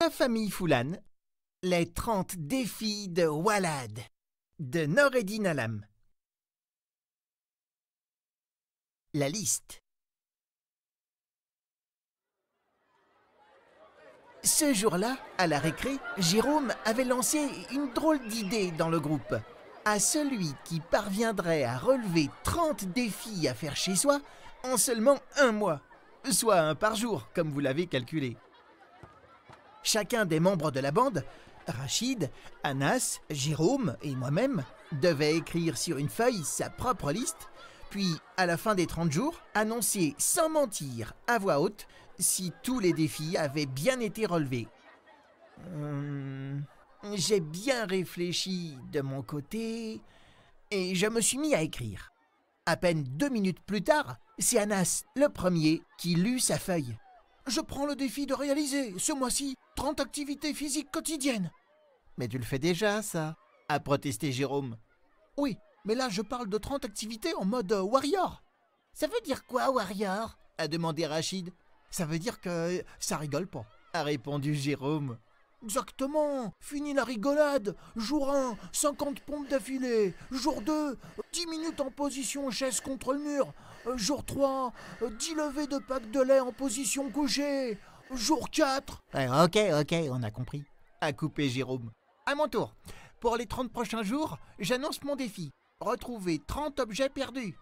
La famille Foulane, les 30 défis de Walad, de Noreddin Alam. La liste. Ce jour-là, à la récré, Jérôme avait lancé une drôle d'idée dans le groupe. À celui qui parviendrait à relever 30 défis à faire chez soi en seulement un mois, soit un par jour, comme vous l'avez calculé. Chacun des membres de la bande, Rachid, Anas, Jérôme et moi-même, devait écrire sur une feuille sa propre liste, puis, à la fin des 30 jours, annoncer sans mentir à voix haute si tous les défis avaient bien été relevés. Hum, j'ai bien réfléchi de mon côté et je me suis mis à écrire. À peine deux minutes plus tard, c'est Anas, le premier, qui lut sa feuille je prends le défi de réaliser, ce mois-ci, 30 activités physiques quotidiennes. Mais tu le fais déjà, ça, a protesté Jérôme. Oui, mais là, je parle de 30 activités en mode euh, warrior. Ça veut dire quoi, warrior a demandé Rachid. Ça veut dire que euh, ça rigole pas, a répondu Jérôme. Exactement Fini la rigolade Jour 1, 50 pompes d'affilée Jour 2, 10 minutes en position chaise contre le mur euh, jour 3, 10 euh, levées de pâques de lait en position couchée. Jour 4. ok, ok, on a compris. À couper Jérôme. À mon tour. Pour les 30 prochains jours, j'annonce mon défi. Retrouver 30 objets perdus.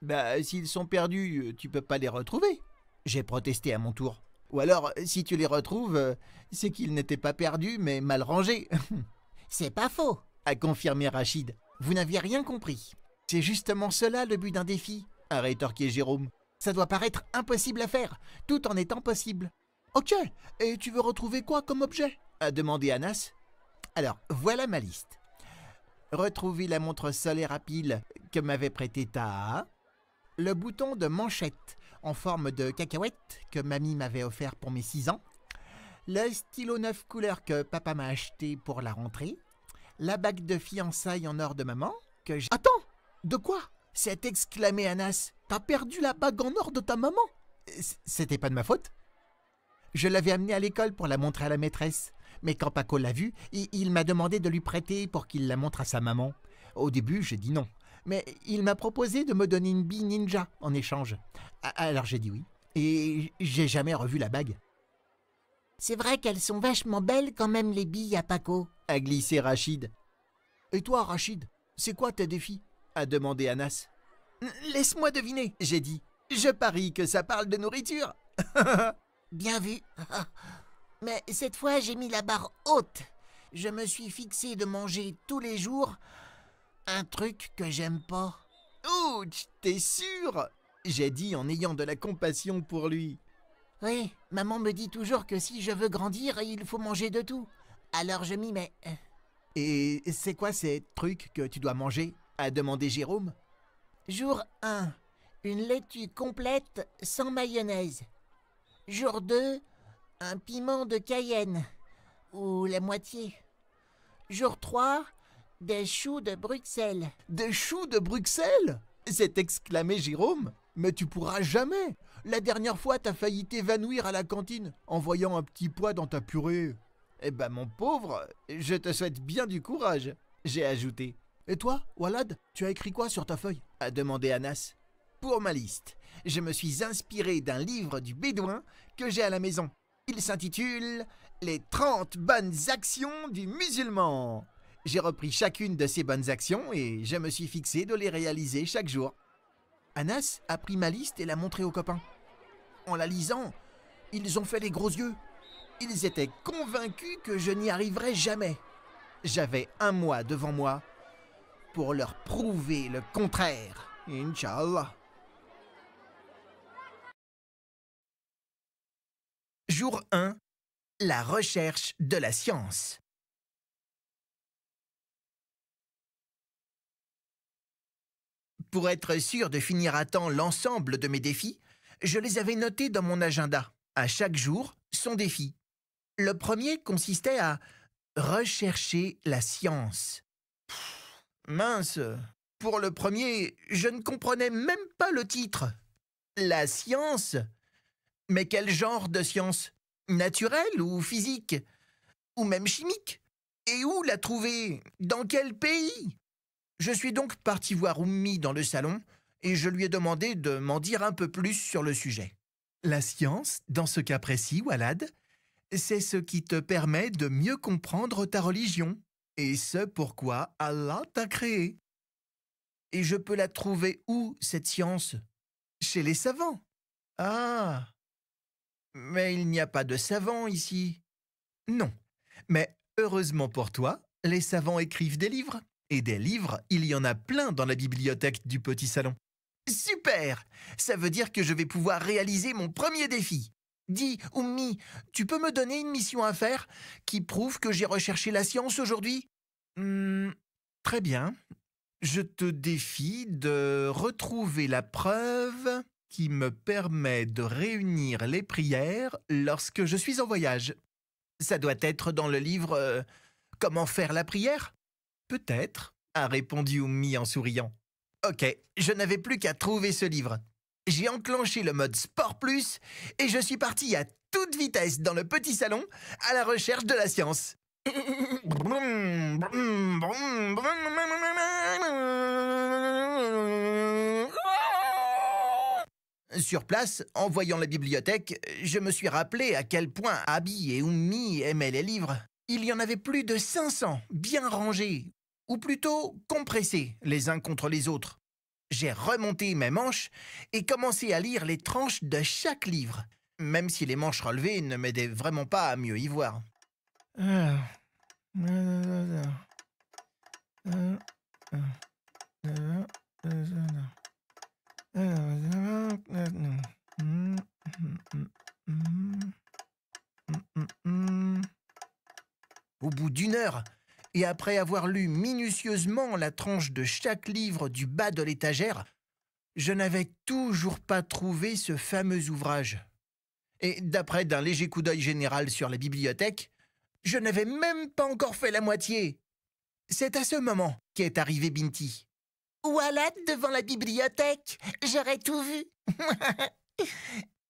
Bah, s'ils sont perdus, euh, tu peux pas les retrouver. J'ai protesté à mon tour. Ou alors, si tu les retrouves, c'est qu'ils n'étaient pas perdus, mais mal rangés. c'est pas faux, a confirmé Rachid. Vous n'aviez rien compris. C'est justement cela le but d'un défi a rétorqué Jérôme. Ça doit paraître impossible à faire, tout en étant possible. Ok, et tu veux retrouver quoi comme objet a demandé Anas. Alors, voilà ma liste. Retrouver la montre solaire à pile que m'avait prêtée ta... Le bouton de manchette en forme de cacahuète que mamie m'avait offert pour mes 6 ans. Le stylo neuf couleurs que papa m'a acheté pour la rentrée. La bague de fiançailles en or de maman que j'ai... »« Attends De quoi « C'est exclamé Anas. T'as perdu la bague en or de ta maman C'était pas de ma faute Je l'avais amenée à l'école pour la montrer à la maîtresse. Mais quand Paco l'a vue, il, m'a demandé de lui prêter pour qu'il la montre à sa maman. Au début, j'ai dit non. Mais il m'a proposé de me donner une bille ninja en échange. Alors j'ai dit oui. Et j'ai jamais revu la bague. C'est vrai qu'elles sont vachement belles quand même les billes à Paco, a glissé Rachid. Et toi, Rachid, c'est quoi tes défis a demandé Anas. Laisse-moi deviner, j'ai dit. Je parie que ça parle de nourriture. Bien vu. Mais cette fois, j'ai mis la barre haute. Je me suis fixé de manger tous les jours un truc que j'aime pas. Ouch, t'es sûr J'ai dit en ayant de la compassion pour lui. Oui, maman me dit toujours que si je veux grandir, il faut manger de tout. Alors je m'y mets. Et c'est quoi ces trucs que tu dois manger a demandé Jérôme. Jour 1, une laitue complète sans mayonnaise. Jour 2, un piment de Cayenne, ou la moitié. Jour 3, des choux de Bruxelles. Des choux de Bruxelles s'est exclamé Jérôme. Mais tu pourras jamais La dernière fois, t'as failli t'évanouir à la cantine en voyant un petit pois dans ta purée. Eh ben mon pauvre, je te souhaite bien du courage, j'ai ajouté. Et toi, Walad, tu as écrit quoi sur ta feuille a demandé Anas. Pour ma liste, je me suis inspiré d'un livre du Bédouin que j'ai à la maison. Il s'intitule Les 30 bonnes actions du musulman. J'ai repris chacune de ces bonnes actions et je me suis fixé de les réaliser chaque jour. Anas a pris ma liste et l'a montrée aux copains. En la lisant, ils ont fait les gros yeux. Ils étaient convaincus que je n'y arriverais jamais. J'avais un mois devant moi pour leur prouver le contraire. Inch'Allah. Jour 1. La recherche de la science. Pour être sûr de finir à temps l'ensemble de mes défis, je les avais notés dans mon agenda. À chaque jour, son défi. Le premier consistait à rechercher la science. Mince. Pour le premier, je ne comprenais même pas le titre. La science Mais quel genre de science Naturelle ou physique Ou même chimique Et où la trouver Dans quel pays Je suis donc parti voir Oumi dans le salon et je lui ai demandé de m'en dire un peu plus sur le sujet. La science, dans ce cas précis, Walad, c'est ce qui te permet de mieux comprendre ta religion, et ce pourquoi Allah t'a créé. Et je peux la trouver où, cette science Chez les savants. Ah Mais il n'y a pas de savants ici. Non. Mais heureusement pour toi, les savants écrivent des livres. Et des livres, il y en a plein dans la bibliothèque du petit salon. Super Ça veut dire que je vais pouvoir réaliser mon premier défi. Dis, Oummi, tu peux me donner une mission à faire qui prouve que j'ai recherché la science aujourd'hui hmm, Très bien. Je te défie de retrouver la preuve qui me permet de réunir les prières lorsque je suis en voyage. Ça doit être dans le livre euh, Comment faire la prière Peut-être, a répondu Oumi en souriant. Ok, je n'avais plus qu'à trouver ce livre j'ai enclenché le mode Sport Plus et je suis parti à toute vitesse dans le petit salon à la recherche de la science. Sur place, en voyant la bibliothèque, je me suis rappelé à quel point Abby et Oumi aimaient les livres. Il y en avait plus de 500, bien rangés, ou plutôt compressés les uns contre les autres j'ai remonté mes manches et commencé à lire les tranches de chaque livre, même si les manches relevées ne m'aidaient vraiment pas à mieux y voir. Au bout d'une heure, et après avoir lu minutieusement la tranche de chaque livre du bas de l'étagère, je n'avais toujours pas trouvé ce fameux ouvrage. Et d'après d'un léger coup d'œil général sur la bibliothèque, je n'avais même pas encore fait la moitié. C'est à ce moment qu'est arrivé Binti. Voilà devant la bibliothèque, j'aurais tout vu.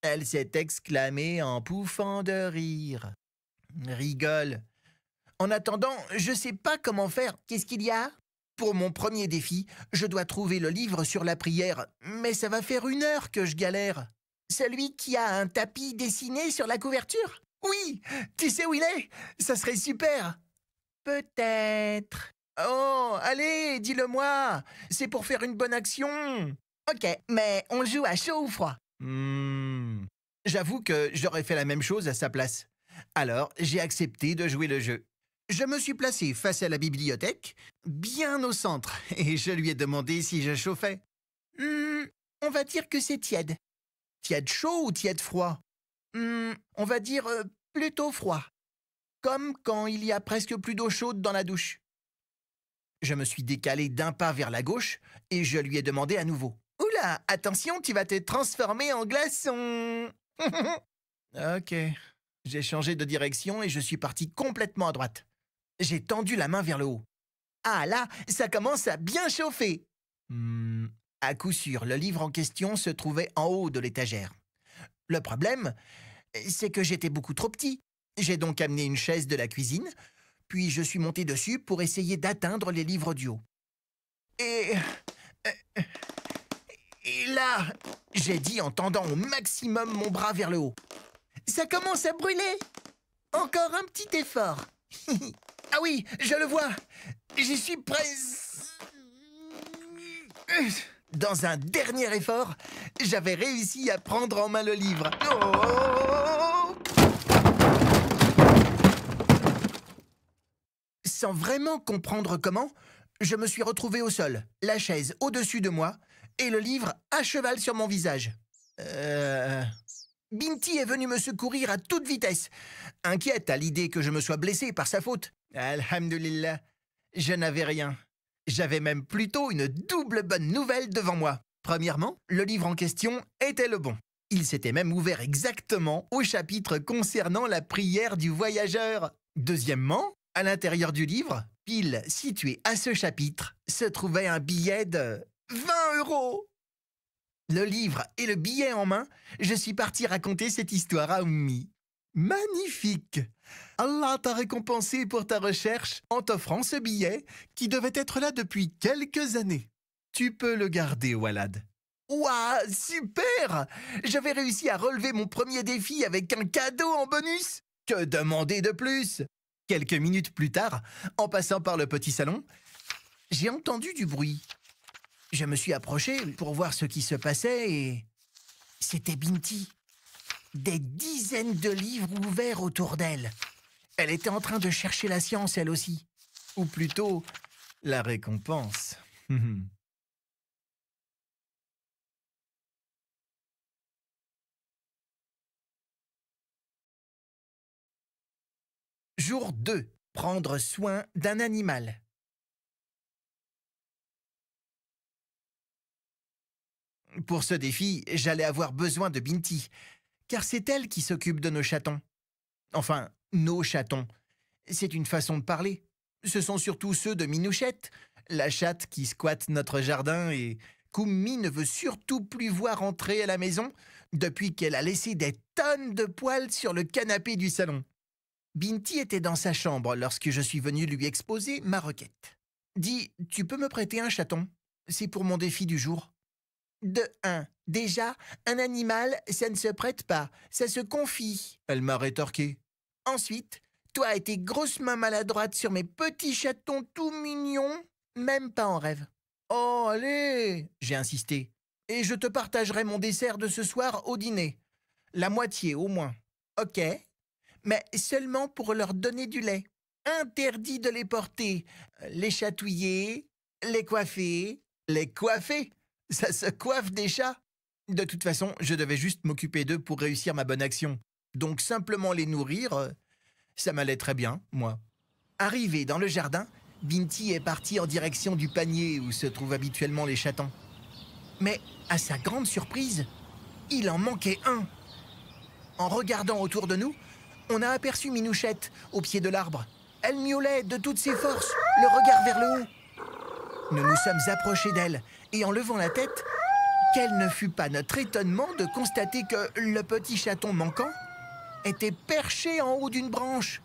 Elle s'est exclamée en pouffant de rire. Rigole, en attendant, je sais pas comment faire. Qu'est-ce qu'il y a Pour mon premier défi, je dois trouver le livre sur la prière, mais ça va faire une heure que je galère. Celui qui a un tapis dessiné sur la couverture Oui Tu sais où il est Ça serait super Peut-être. Oh, allez, dis-le-moi C'est pour faire une bonne action Ok, mais on joue à chaud ou froid Hmm. J'avoue que j'aurais fait la même chose à sa place. Alors, j'ai accepté de jouer le jeu. Je me suis placé face à la bibliothèque, bien au centre, et je lui ai demandé si je chauffais. Hum, on va dire que c'est tiède. Tiède chaud ou tiède froid hum, On va dire euh, plutôt froid. Comme quand il y a presque plus d'eau chaude dans la douche. Je me suis décalé d'un pas vers la gauche et je lui ai demandé à nouveau. Oula, attention, tu vas te transformer en glaçon. ok. J'ai changé de direction et je suis parti complètement à droite. J'ai tendu la main vers le haut. Ah là, ça commence à bien chauffer. Hmm, à coup sûr, le livre en question se trouvait en haut de l'étagère. Le problème, c'est que j'étais beaucoup trop petit. J'ai donc amené une chaise de la cuisine, puis je suis monté dessus pour essayer d'atteindre les livres du haut. Et là, j'ai dit en tendant au maximum mon bras vers le haut. Ça commence à brûler Encore un petit effort Ah oui, je le vois J'y suis presque... Dans un dernier effort, j'avais réussi à prendre en main le livre. Oh. Sans vraiment comprendre comment, je me suis retrouvé au sol, la chaise au-dessus de moi et le livre à cheval sur mon visage. Euh, Binti est venue me secourir à toute vitesse, inquiète à l'idée que je me sois blessé par sa faute. Alhamdulillah, je n'avais rien. J'avais même plutôt une double bonne nouvelle devant moi. Premièrement, le livre en question était le bon. Il s'était même ouvert exactement au chapitre concernant la prière du voyageur. Deuxièmement, à l'intérieur du livre, pile situé à ce chapitre, se trouvait un billet de 20 euros. Le livre et le billet en main, je suis parti raconter cette histoire à Oumi. Magnifique Allah t'a récompensé pour ta recherche en t'offrant ce billet qui devait être là depuis quelques années. Tu peux le garder, Walad. Ouah, super J'avais réussi à relever mon premier défi avec un cadeau en bonus Que demander de plus Quelques minutes plus tard, en passant par le petit salon, j'ai entendu du bruit. Je me suis approché pour voir ce qui se passait et... C'était Binti. Des dizaines de livres ouverts autour d'elle. Elle était en train de chercher la science, elle aussi. Ou plutôt, la récompense. Jour 2. Prendre soin d'un animal. Pour ce défi, j'allais avoir besoin de Binti, car c'est elle qui s'occupe de nos chatons. Enfin, nos chatons. C'est une façon de parler. Ce sont surtout ceux de Minouchette, la chatte qui squatte notre jardin et Koumi ne veut surtout plus voir entrer à la maison depuis qu'elle a laissé des tonnes de poils sur le canapé du salon. Binti était dans sa chambre lorsque je suis venu lui exposer ma requête. Dis, tu peux me prêter un chaton C'est pour mon défi du jour. De un. Déjà, un animal, ça ne se prête pas, ça se confie. Elle m'a rétorqué. Ensuite, toi et tes grosses mains sur mes petits chatons tout mignons, même pas en rêve. Oh, allez J'ai insisté. Et je te partagerai mon dessert de ce soir au dîner. La moitié au moins. Ok. Mais seulement pour leur donner du lait. Interdit de les porter, les chatouiller, les coiffer. Les coiffer Ça se coiffe des chats De toute façon, je devais juste m'occuper d'eux pour réussir ma bonne action. Donc simplement les nourrir, euh, ça m'allait très bien, moi. Arrivé dans le jardin, Binti est parti en direction du panier où se trouvent habituellement les chatons. Mais à sa grande surprise, il en manquait un. En regardant autour de nous, on a aperçu Minouchette au pied de l'arbre. Elle miaulait de toutes ses forces, le regard vers le haut. Nous nous sommes approchés d'elle et en levant la tête, quel ne fut pas notre étonnement de constater que le petit chaton manquant était perché en haut d'une branche.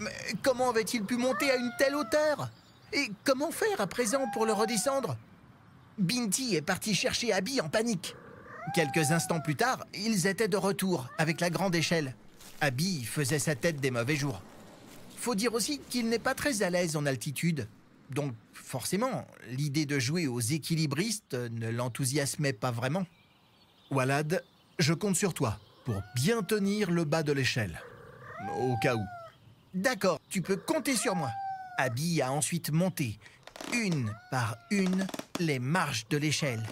Mais comment avait-il pu monter à une telle hauteur Et comment faire à présent pour le redescendre Binti est parti chercher Abby en panique. Quelques instants plus tard, ils étaient de retour avec la grande échelle. Abby faisait sa tête des mauvais jours. Faut dire aussi qu'il n'est pas très à l'aise en altitude. Donc forcément, l'idée de jouer aux équilibristes ne l'enthousiasmait pas vraiment. Walad, je compte sur toi pour bien tenir le bas de l'échelle. Au cas où. D'accord, tu peux compter sur moi. Abby a ensuite monté, une par une, les marches de l'échelle,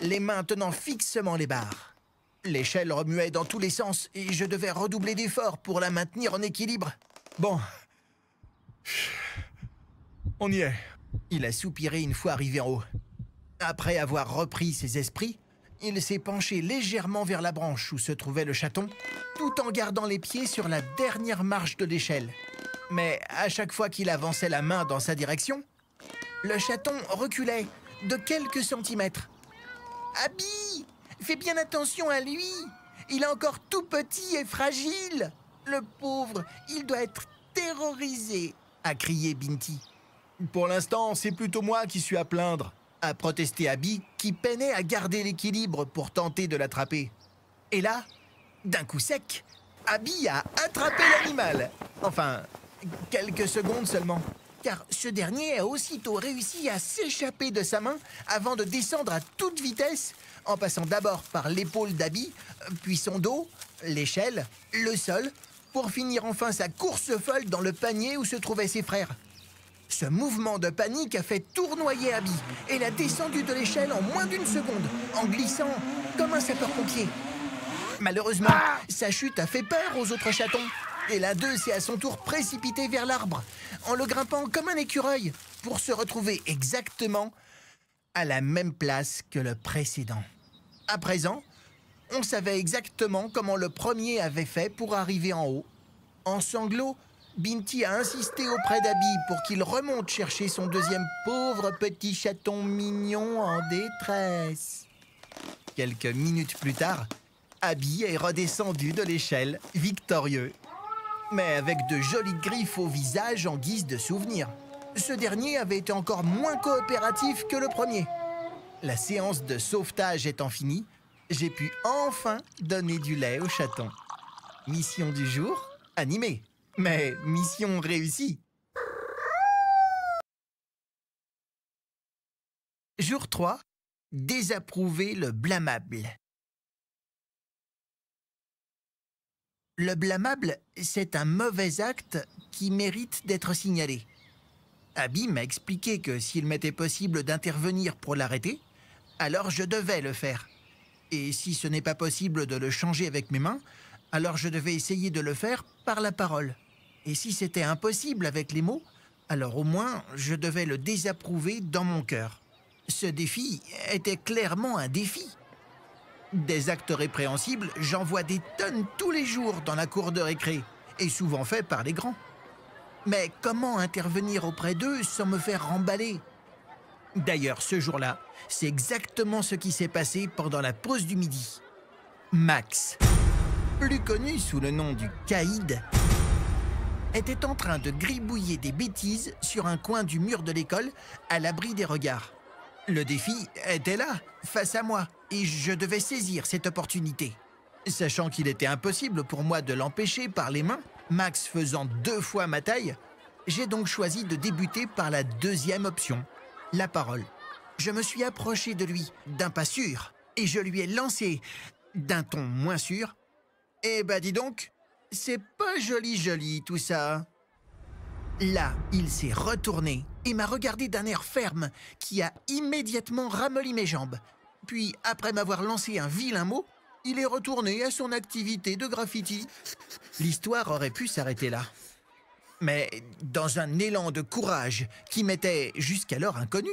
les mains tenant fixement les barres. L'échelle remuait dans tous les sens et je devais redoubler d'efforts pour la maintenir en équilibre. Bon. On y est. Il a soupiré une fois arrivé en haut. Après avoir repris ses esprits, il s'est penché légèrement vers la branche où se trouvait le chaton, tout en gardant les pieds sur la dernière marche de l'échelle. Mais à chaque fois qu'il avançait la main dans sa direction, le chaton reculait de quelques centimètres. « Abby, fais bien attention à lui Il est encore tout petit et fragile Le pauvre, il doit être terrorisé !» a crié Binti. « Pour l'instant, c'est plutôt moi qui suis à plaindre a protesté Abby, qui peinait à garder l'équilibre pour tenter de l'attraper. Et là, d'un coup sec, Abby a attrapé l'animal. Enfin, quelques secondes seulement, car ce dernier a aussitôt réussi à s'échapper de sa main avant de descendre à toute vitesse, en passant d'abord par l'épaule d'Abby, puis son dos, l'échelle, le sol, pour finir enfin sa course folle dans le panier où se trouvaient ses frères. Ce mouvement de panique a fait tournoyer Abby et l'a descendu de l'échelle en moins d'une seconde, en glissant comme un sapeur-pompier. Malheureusement, ah sa chute a fait peur aux autres chatons. Et l'un d'eux s'est à son tour précipité vers l'arbre, en le grimpant comme un écureuil, pour se retrouver exactement à la même place que le précédent. À présent, on savait exactement comment le premier avait fait pour arriver en haut, en sanglots Binti a insisté auprès d'Abby pour qu'il remonte chercher son deuxième pauvre petit chaton mignon en détresse. Quelques minutes plus tard, Abby est redescendu de l'échelle, victorieux. Mais avec de jolies griffes au visage en guise de souvenir. Ce dernier avait été encore moins coopératif que le premier. La séance de sauvetage étant finie, j'ai pu enfin donner du lait au chaton. Mission du jour, animée. Mais mission réussie. Jour 3. Désapprouver le blâmable. Le blâmable, c'est un mauvais acte qui mérite d'être signalé. Abby m'a expliqué que s'il m'était possible d'intervenir pour l'arrêter, alors je devais le faire. Et si ce n'est pas possible de le changer avec mes mains, alors je devais essayer de le faire par la parole. Et si c'était impossible avec les mots, alors au moins je devais le désapprouver dans mon cœur. Ce défi était clairement un défi. Des actes répréhensibles, j'en vois des tonnes tous les jours dans la cour de récré, et souvent faits par les grands. Mais comment intervenir auprès d'eux sans me faire remballer D'ailleurs, ce jour-là, c'est exactement ce qui s'est passé pendant la pause du midi. Max plus connu sous le nom du Caïd, était en train de gribouiller des bêtises sur un coin du mur de l'école, à l'abri des regards. Le défi était là, face à moi, et je devais saisir cette opportunité. Sachant qu'il était impossible pour moi de l'empêcher par les mains, Max faisant deux fois ma taille, j'ai donc choisi de débuter par la deuxième option, la parole. Je me suis approché de lui d'un pas sûr et je lui ai lancé, d'un ton moins sûr, eh ben dis donc, c'est pas joli joli tout ça. Là, il s'est retourné et m'a regardé d'un air ferme qui a immédiatement ramolli mes jambes. Puis, après m'avoir lancé un vilain mot, il est retourné à son activité de graffiti. L'histoire aurait pu s'arrêter là. Mais dans un élan de courage qui m'était jusqu'alors inconnu,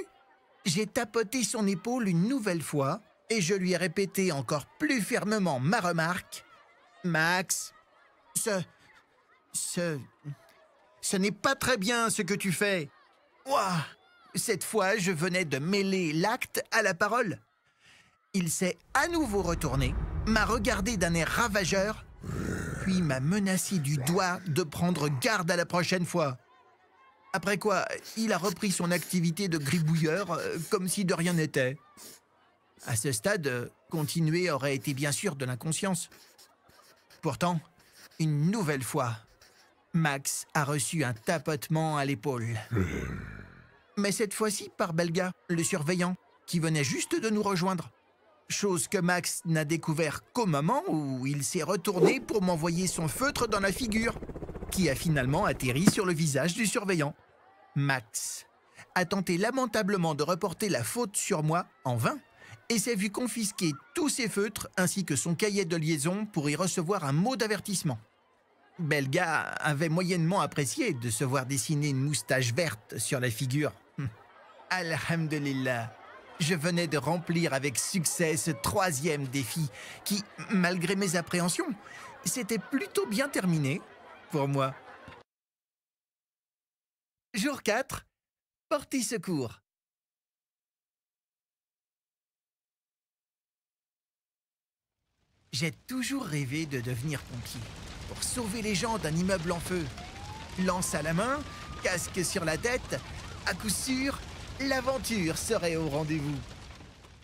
j'ai tapoté son épaule une nouvelle fois et je lui ai répété encore plus fermement ma remarque Max, ce... ce... ce n'est pas très bien ce que tu fais. Ouah Cette fois, je venais de mêler l'acte à la parole. Il s'est à nouveau retourné, m'a regardé d'un air ravageur, puis m'a menacé du doigt de prendre garde à la prochaine fois. Après quoi, il a repris son activité de gribouilleur euh, comme si de rien n'était. À ce stade, continuer aurait été bien sûr de l'inconscience. Pourtant, une nouvelle fois, Max a reçu un tapotement à l'épaule. Hmm. Mais cette fois-ci par Belga, le surveillant, qui venait juste de nous rejoindre. Chose que Max n'a découvert qu'au moment où il s'est retourné pour m'envoyer son feutre dans la figure, qui a finalement atterri sur le visage du surveillant. Max a tenté lamentablement de reporter la faute sur moi en vain et s'est vu confisquer tous ses feutres ainsi que son cahier de liaison pour y recevoir un mot d'avertissement. Belga avait moyennement apprécié de se voir dessiner une moustache verte sur la figure. Hum. Alhamdulillah, je venais de remplir avec succès ce troisième défi qui, malgré mes appréhensions, s'était plutôt bien terminé pour moi. Jour 4. porti secours. J'ai toujours rêvé de devenir pompier pour sauver les gens d'un immeuble en feu. Lance à la main, casque sur la tête, à coup sûr, l'aventure serait au rendez-vous.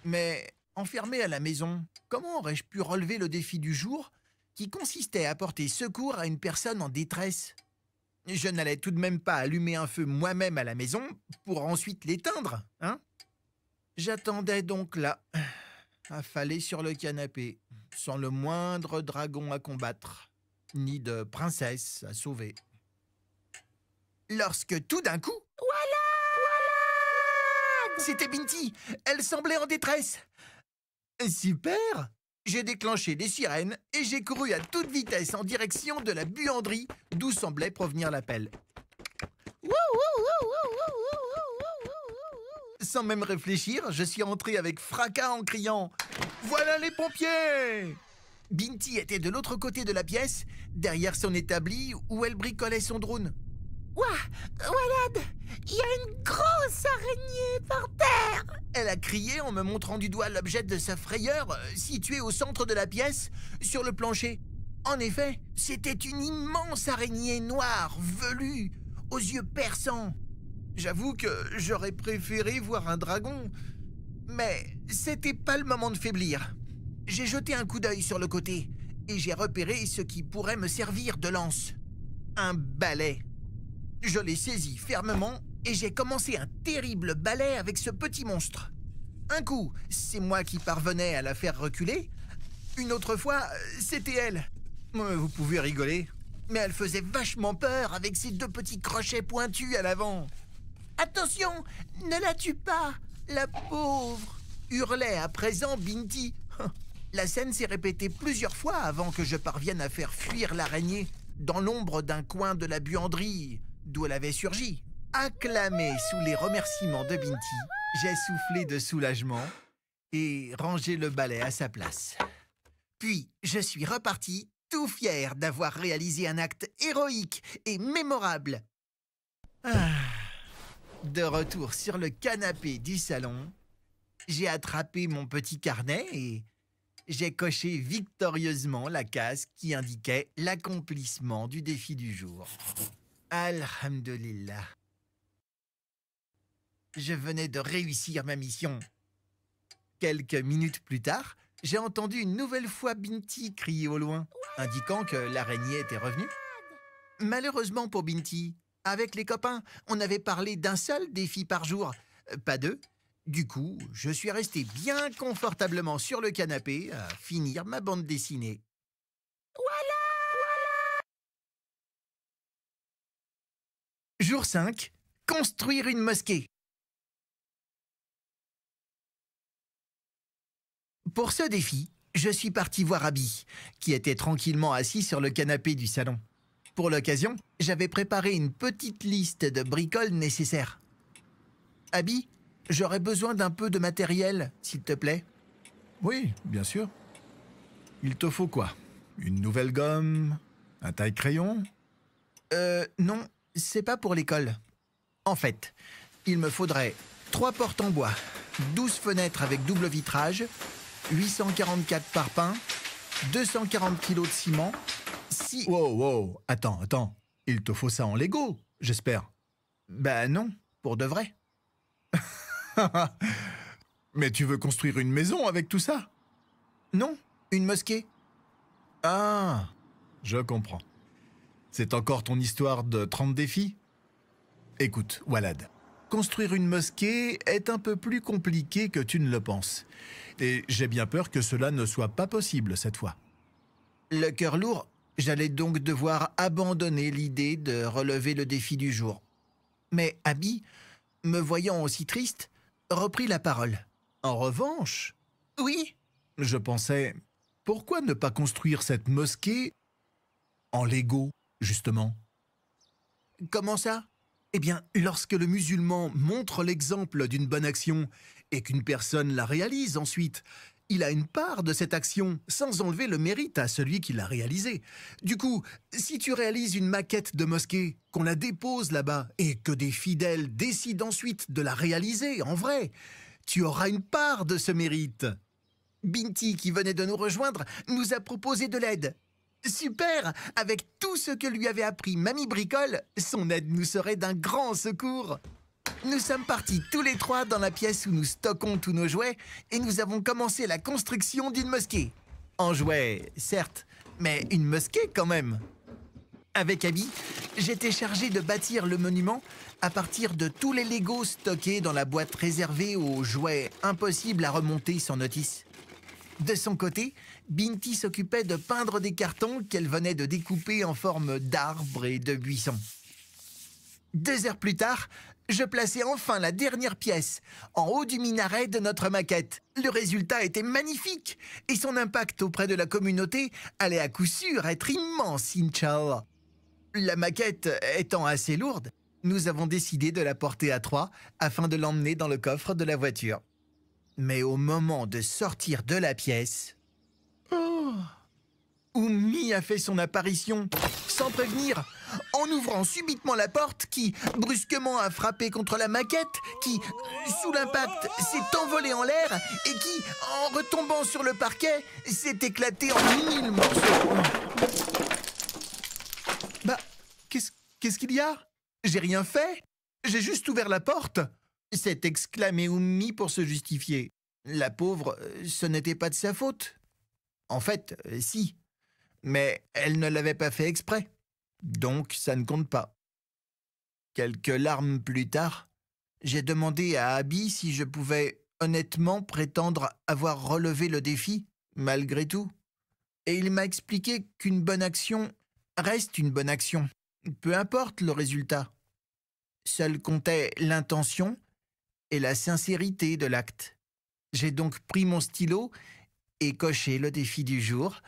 Mais enfermé à la maison, comment aurais-je pu relever le défi du jour qui consistait à porter secours à une personne en détresse Je n'allais tout de même pas allumer un feu moi-même à la maison pour ensuite l'éteindre, hein J'attendais donc là, euh, affalé sur le canapé sans le moindre dragon à combattre, ni de princesse à sauver. Lorsque tout d'un coup... Voilà, C'était Binti Elle semblait en détresse Super J'ai déclenché des sirènes et j'ai couru à toute vitesse en direction de la buanderie d'où semblait provenir l'appel. Sans même réfléchir, je suis entré avec fracas en criant voilà les pompiers Binti était de l'autre côté de la pièce, derrière son établi où elle bricolait son drone. Ouah Walad Il y a une grosse araignée par terre Elle a crié en me montrant du doigt l'objet de sa frayeur euh, situé au centre de la pièce, sur le plancher. En effet, c'était une immense araignée noire, velue, aux yeux perçants. J'avoue que j'aurais préféré voir un dragon, mais c'était pas le moment de faiblir. J'ai jeté un coup d'œil sur le côté et j'ai repéré ce qui pourrait me servir de lance. Un balai. Je l'ai saisi fermement et j'ai commencé un terrible balai avec ce petit monstre. Un coup, c'est moi qui parvenais à la faire reculer. Une autre fois, c'était elle. Euh, vous pouvez rigoler. Mais elle faisait vachement peur avec ses deux petits crochets pointus à l'avant. Attention, ne la tue pas la pauvre hurlait à présent Binti. Hein, la scène s'est répétée plusieurs fois avant que je parvienne à faire fuir l'araignée dans l'ombre d'un coin de la buanderie d'où elle avait surgi. Acclamée sous les remerciements de Binti, j'ai soufflé de soulagement et rangé le balai à sa place. Puis, je suis reparti, tout fier d'avoir réalisé un acte héroïque et mémorable. Ah. De retour sur le canapé du salon, j'ai attrapé mon petit carnet et j'ai coché victorieusement la case qui indiquait l'accomplissement du défi du jour. Alhamdulillah. Je venais de réussir ma mission. Quelques minutes plus tard, j'ai entendu une nouvelle fois Binti crier au loin, indiquant que l'araignée était revenue. Malheureusement pour Binti, avec les copains, on avait parlé d'un seul défi par jour, euh, pas deux. Du coup, je suis resté bien confortablement sur le canapé à finir ma bande dessinée. Voilà Jour 5. Construire une mosquée. Pour ce défi, je suis parti voir Abby, qui était tranquillement assis sur le canapé du salon. Pour l'occasion, j'avais préparé une petite liste de bricoles nécessaires. Abby, j'aurais besoin d'un peu de matériel, s'il te plaît. Oui, bien sûr. Il te faut quoi Une nouvelle gomme Un taille-crayon Euh, non, c'est pas pour l'école. En fait, il me faudrait trois portes en bois, 12 fenêtres avec double vitrage, 844 parpaings, 240 kg de ciment, si... Wow, wow, attends, attends. Il te faut ça en Lego, j'espère. Ben non, pour de vrai. Mais tu veux construire une maison avec tout ça Non, une mosquée. Ah, je comprends. C'est encore ton histoire de 30 défis Écoute, Walad, construire une mosquée est un peu plus compliqué que tu ne le penses. Et j'ai bien peur que cela ne soit pas possible cette fois. Le cœur lourd, J'allais donc devoir abandonner l'idée de relever le défi du jour. Mais Abby, me voyant aussi triste, reprit la parole. En revanche, oui, je pensais, pourquoi ne pas construire cette mosquée en Lego, justement Comment ça Eh bien, lorsque le musulman montre l'exemple d'une bonne action et qu'une personne la réalise ensuite, il a une part de cette action, sans enlever le mérite à celui qui l'a réalisée. Du coup, si tu réalises une maquette de mosquée, qu'on la dépose là-bas, et que des fidèles décident ensuite de la réaliser en vrai, tu auras une part de ce mérite. Binti, qui venait de nous rejoindre, nous a proposé de l'aide. Super Avec tout ce que lui avait appris Mamie Bricole, son aide nous serait d'un grand secours nous sommes partis tous les trois dans la pièce où nous stockons tous nos jouets et nous avons commencé la construction d'une mosquée. En jouets, certes, mais une mosquée quand même. Avec Abby, j'étais chargé de bâtir le monument à partir de tous les Legos stockés dans la boîte réservée aux jouets impossibles à remonter sans notice. De son côté, Binti s'occupait de peindre des cartons qu'elle venait de découper en forme d'arbres et de buissons. Deux heures plus tard, je plaçais enfin la dernière pièce, en haut du minaret de notre maquette. Le résultat était magnifique et son impact auprès de la communauté allait à coup sûr être immense, Inch'Allah. La maquette étant assez lourde, nous avons décidé de la porter à trois afin de l'emmener dans le coffre de la voiture. Mais au moment de sortir de la pièce... Oh Oumi a fait son apparition sans prévenir, en ouvrant subitement la porte qui, brusquement, a frappé contre la maquette, qui, sous l'impact, s'est envolée en l'air et qui, en retombant sur le parquet, s'est éclatée en mille morceaux. Bah, qu'est-ce qu'il y a J'ai rien fait J'ai juste ouvert la porte s'est exclamé Oumi pour se justifier. La pauvre, euh, ce n'était pas de sa faute. En fait, euh, si, mais elle ne l'avait pas fait exprès. Donc ça ne compte pas. Quelques larmes plus tard, j'ai demandé à Abby si je pouvais honnêtement prétendre avoir relevé le défi, malgré tout. Et il m'a expliqué qu'une bonne action reste une bonne action, peu importe le résultat. Seul comptait l'intention et la sincérité de l'acte. J'ai donc pris mon stylo et coché le défi du jour,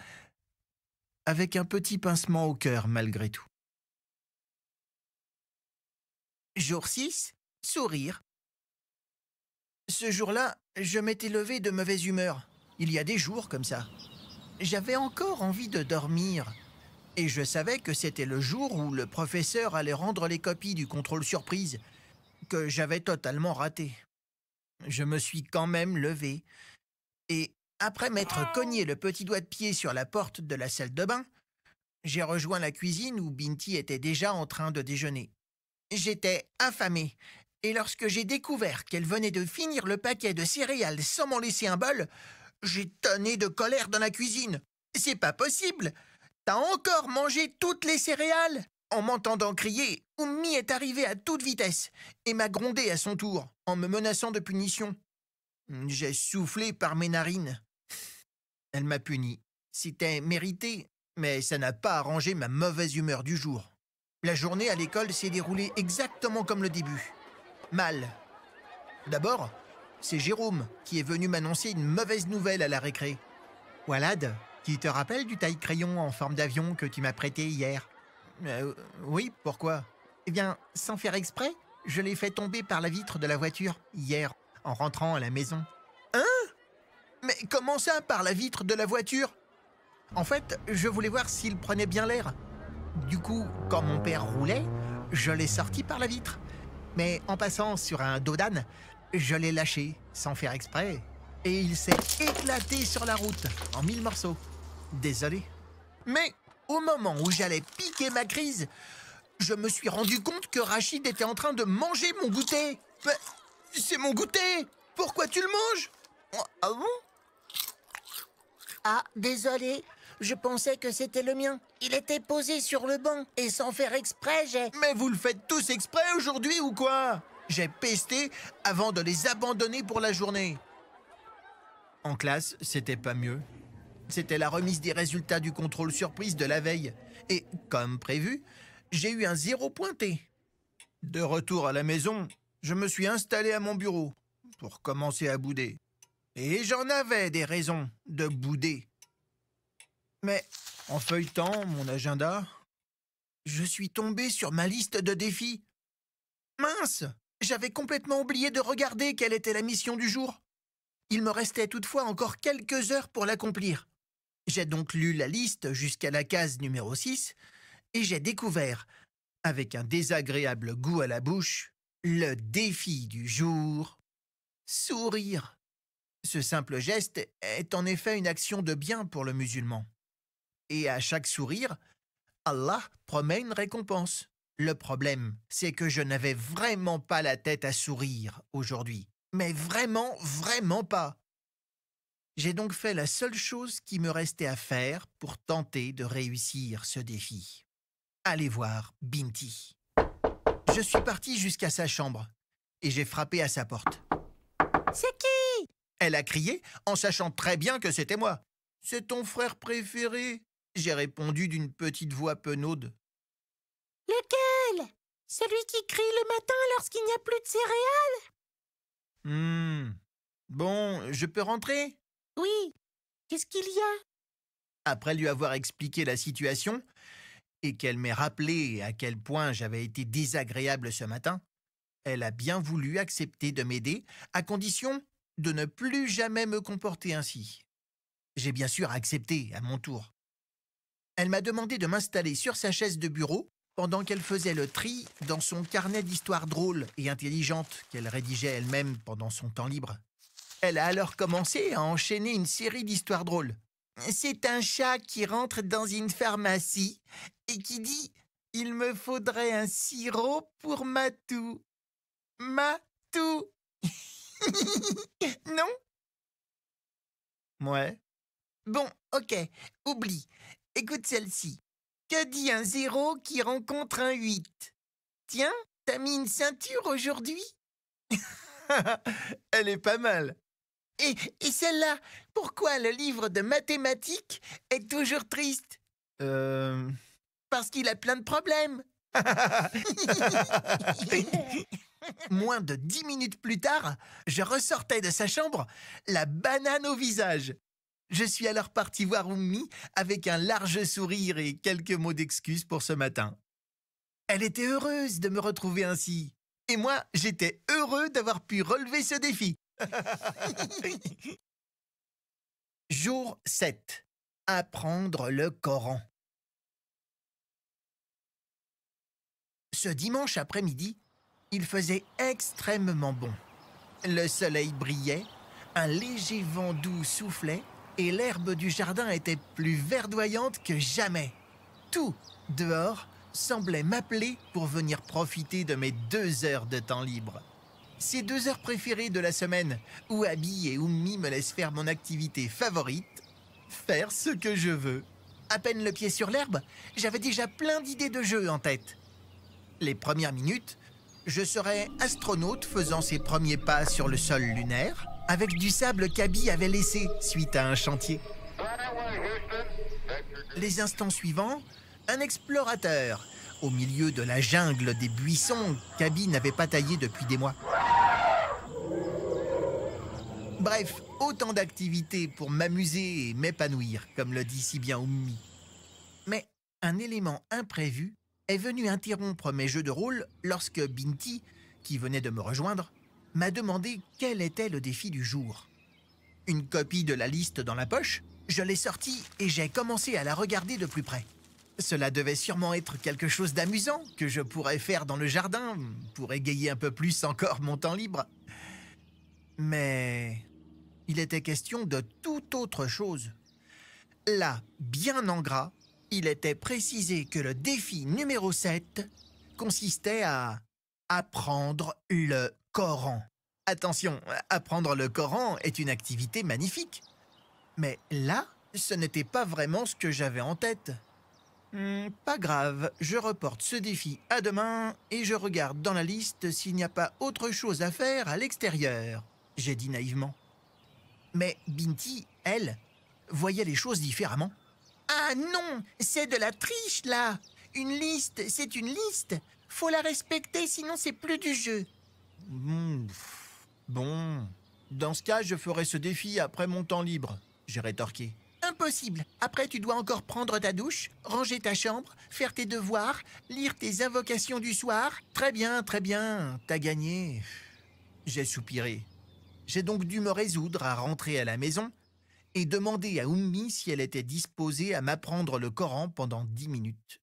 avec un petit pincement au cœur malgré tout. Jour 6, sourire. Ce jour-là, je m'étais levé de mauvaise humeur. Il y a des jours comme ça. J'avais encore envie de dormir. Et je savais que c'était le jour où le professeur allait rendre les copies du contrôle surprise, que j'avais totalement raté. Je me suis quand même levé. Et après m'être cogné le petit doigt de pied sur la porte de la salle de bain, j'ai rejoint la cuisine où Binti était déjà en train de déjeuner. J'étais affamé, et lorsque j'ai découvert qu'elle venait de finir le paquet de céréales sans m'en laisser un bol, j'ai tonné de colère dans la cuisine. C'est pas possible T'as encore mangé toutes les céréales En m'entendant crier, Oumi est arrivée à toute vitesse et m'a grondé à son tour en me menaçant de punition. J'ai soufflé par mes narines. Elle m'a puni. C'était mérité, mais ça n'a pas arrangé ma mauvaise humeur du jour. La journée à l'école s'est déroulée exactement comme le début. Mal. D'abord, c'est Jérôme qui est venu m'annoncer une mauvaise nouvelle à la récré. Walad, qui te rappelle du taille-crayon en forme d'avion que tu m'as prêté hier euh, Oui, pourquoi Eh bien, sans faire exprès, je l'ai fait tomber par la vitre de la voiture hier en rentrant à la maison. Mais comment ça, par la vitre de la voiture En fait, je voulais voir s'il prenait bien l'air. Du coup, quand mon père roulait, je l'ai sorti par la vitre. Mais en passant sur un dos d'âne, je l'ai lâché, sans faire exprès. Et il s'est éclaté sur la route, en mille morceaux. Désolé. Mais au moment où j'allais piquer ma crise, je me suis rendu compte que Rachid était en train de manger mon goûter. c'est mon goûter Pourquoi tu le manges oh, Ah bon ah, désolé, je pensais que c'était le mien. Il était posé sur le banc et sans faire exprès, j'ai... Mais vous le faites tous exprès aujourd'hui ou quoi J'ai pesté avant de les abandonner pour la journée. En classe, c'était pas mieux. C'était la remise des résultats du contrôle surprise de la veille. Et, comme prévu, j'ai eu un zéro pointé. De retour à la maison, je me suis installé à mon bureau pour commencer à bouder. Et j'en avais des raisons de bouder. Mais en feuilletant mon agenda, je suis tombé sur ma liste de défis. Mince J'avais complètement oublié de regarder quelle était la mission du jour. Il me restait toutefois encore quelques heures pour l'accomplir. J'ai donc lu la liste jusqu'à la case numéro 6 et j'ai découvert, avec un désagréable goût à la bouche, le défi du jour. Sourire. Ce simple geste est en effet une action de bien pour le musulman. Et à chaque sourire, Allah promet une récompense. Le problème, c'est que je n'avais vraiment pas la tête à sourire aujourd'hui. Mais vraiment, vraiment pas. J'ai donc fait la seule chose qui me restait à faire pour tenter de réussir ce défi. Allez voir Binti. Je suis parti jusqu'à sa chambre et j'ai frappé à sa porte. C'est qui elle a crié en sachant très bien que c'était moi. C'est ton frère préféré, j'ai répondu d'une petite voix penaude. Lequel Celui qui crie le matin lorsqu'il n'y a plus de céréales Hmm. Bon, je peux rentrer Oui. Qu'est-ce qu'il y a Après lui avoir expliqué la situation et qu'elle m'ait rappelé à quel point j'avais été désagréable ce matin, elle a bien voulu accepter de m'aider à condition de ne plus jamais me comporter ainsi. J'ai bien sûr accepté, à mon tour. Elle m'a demandé de m'installer sur sa chaise de bureau pendant qu'elle faisait le tri dans son carnet d'histoires drôles et intelligentes qu'elle rédigeait elle-même pendant son temps libre. Elle a alors commencé à enchaîner une série d'histoires drôles. C'est un chat qui rentre dans une pharmacie et qui dit « Il me faudrait un sirop pour ma toux. Ma toux !» non Ouais. Bon, ok, oublie. Écoute celle-ci. Que dit un zéro qui rencontre un 8 Tiens, t'as mis une ceinture aujourd'hui Elle est pas mal. Et, et celle-là, pourquoi le livre de mathématiques est toujours triste Euh... Parce qu'il a plein de problèmes. Moins de dix minutes plus tard, je ressortais de sa chambre, la banane au visage. Je suis alors parti voir Oumi avec un large sourire et quelques mots d'excuses pour ce matin. Elle était heureuse de me retrouver ainsi. Et moi, j'étais heureux d'avoir pu relever ce défi. Jour 7. Apprendre le Coran. Ce dimanche après-midi, il faisait extrêmement bon. Le soleil brillait, un léger vent doux soufflait et l'herbe du jardin était plus verdoyante que jamais. Tout, dehors, semblait m'appeler pour venir profiter de mes deux heures de temps libre. Ces deux heures préférées de la semaine où Abby et Oumi me laissent faire mon activité favorite, faire ce que je veux. À peine le pied sur l'herbe, j'avais déjà plein d'idées de jeu en tête. Les premières minutes, je serais astronaute faisant ses premiers pas sur le sol lunaire avec du sable qu'Abby avait laissé suite à un chantier. Les instants suivants, un explorateur au milieu de la jungle des buissons qu'Abby n'avait pas taillé depuis des mois. Bref, autant d'activités pour m'amuser et m'épanouir, comme le dit si bien Oumi. Mais un élément imprévu est venu interrompre mes jeux de rôle lorsque Binti, qui venait de me rejoindre, m'a demandé quel était le défi du jour. Une copie de la liste dans la poche, je l'ai sortie et j'ai commencé à la regarder de plus près. Cela devait sûrement être quelque chose d'amusant que je pourrais faire dans le jardin pour égayer un peu plus encore mon temps libre. Mais il était question de toute autre chose. Là, bien en gras, il était précisé que le défi numéro 7 consistait à apprendre le Coran. Attention, apprendre le Coran est une activité magnifique. Mais là, ce n'était pas vraiment ce que j'avais en tête. Hmm, pas grave, je reporte ce défi à demain et je regarde dans la liste s'il n'y a pas autre chose à faire à l'extérieur, j'ai dit naïvement. Mais Binti, elle, voyait les choses différemment. Ah non, c'est de la triche là. Une liste, c'est une liste. Faut la respecter, sinon c'est plus du jeu. Hmm, bon, dans ce cas, je ferai ce défi après mon temps libre, j'ai rétorqué. Impossible. Après, tu dois encore prendre ta douche, ranger ta chambre, faire tes devoirs, lire tes invocations du soir. Très bien, très bien, t'as gagné. J'ai soupiré. J'ai donc dû me résoudre à rentrer à la maison et demandé à Ummi si elle était disposée à m'apprendre le Coran pendant dix minutes.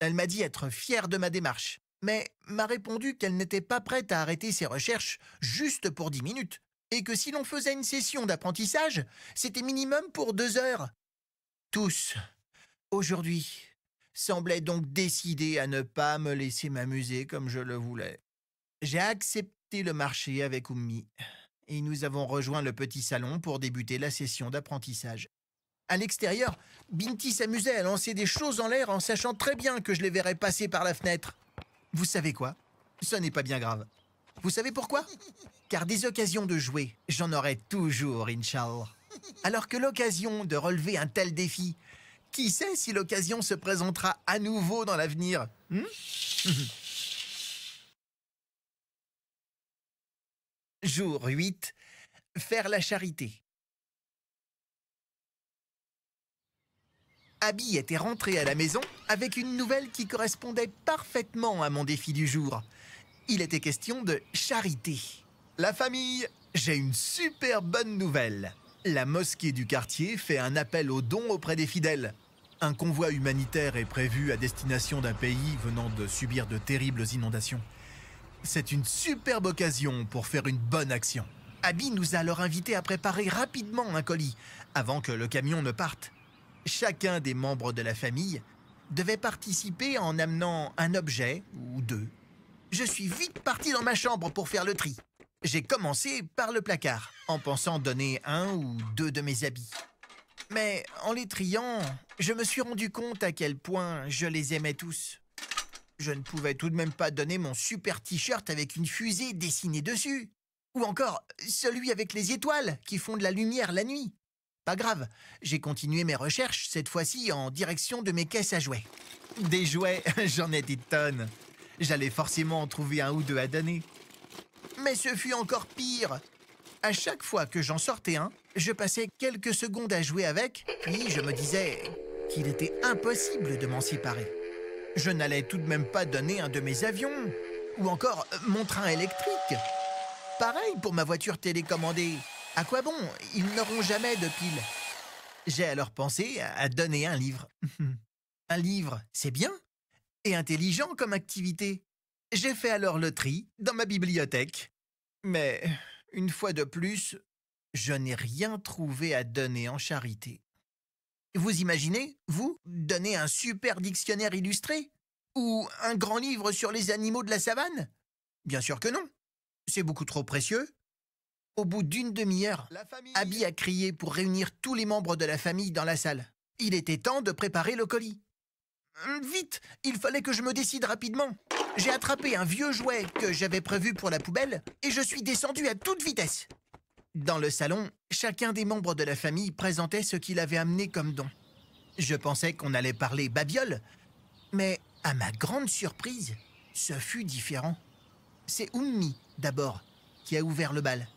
Elle m'a dit être fière de ma démarche, mais m'a répondu qu'elle n'était pas prête à arrêter ses recherches juste pour dix minutes, et que si l'on faisait une session d'apprentissage, c'était minimum pour deux heures. Tous, aujourd'hui, semblaient donc décidés à ne pas me laisser m'amuser comme je le voulais. J'ai accepté le marché avec Ummi et nous avons rejoint le petit salon pour débuter la session d'apprentissage. À l'extérieur, Binti s'amusait à lancer des choses en l'air en sachant très bien que je les verrais passer par la fenêtre. Vous savez quoi Ce n'est pas bien grave. Vous savez pourquoi Car des occasions de jouer, j'en aurai toujours, Inch'Allah. Alors que l'occasion de relever un tel défi, qui sait si l'occasion se présentera à nouveau dans l'avenir hmm Jour 8. Faire la charité. Abby était rentrée à la maison avec une nouvelle qui correspondait parfaitement à mon défi du jour. Il était question de charité. La famille, j'ai une super bonne nouvelle. La mosquée du quartier fait un appel aux dons auprès des fidèles. Un convoi humanitaire est prévu à destination d'un pays venant de subir de terribles inondations. C'est une superbe occasion pour faire une bonne action. Abby nous a alors invités à préparer rapidement un colis, avant que le camion ne parte. Chacun des membres de la famille devait participer en amenant un objet ou deux. Je suis vite parti dans ma chambre pour faire le tri. J'ai commencé par le placard, en pensant donner un ou deux de mes habits. Mais en les triant, je me suis rendu compte à quel point je les aimais tous. Je ne pouvais tout de même pas donner mon super t-shirt avec une fusée dessinée dessus. Ou encore celui avec les étoiles qui font de la lumière la nuit. Pas grave, j'ai continué mes recherches, cette fois-ci en direction de mes caisses à jouets. Des jouets, j'en ai des tonnes. J'allais forcément en trouver un ou deux à donner. Mais ce fut encore pire. À chaque fois que j'en sortais un, je passais quelques secondes à jouer avec, puis je me disais qu'il était impossible de m'en séparer. Je n'allais tout de même pas donner un de mes avions, ou encore euh, mon train électrique. Pareil pour ma voiture télécommandée. À quoi bon Ils n'auront jamais de pile. J'ai alors pensé à donner un livre. un livre, c'est bien, et intelligent comme activité. J'ai fait alors le tri dans ma bibliothèque. Mais, une fois de plus, je n'ai rien trouvé à donner en charité. Vous imaginez, vous, donner un super dictionnaire illustré Ou un grand livre sur les animaux de la savane Bien sûr que non. C'est beaucoup trop précieux. Au bout d'une demi-heure, Abby a crié pour réunir tous les membres de la famille dans la salle. Il était temps de préparer le colis. Hum, vite Il fallait que je me décide rapidement. J'ai attrapé un vieux jouet que j'avais prévu pour la poubelle et je suis descendu à toute vitesse. Dans le salon, chacun des membres de la famille présentait ce qu'il avait amené comme don. Je pensais qu'on allait parler babiole, mais à ma grande surprise, ce fut différent. C'est Ummi, d'abord, qui a ouvert le bal.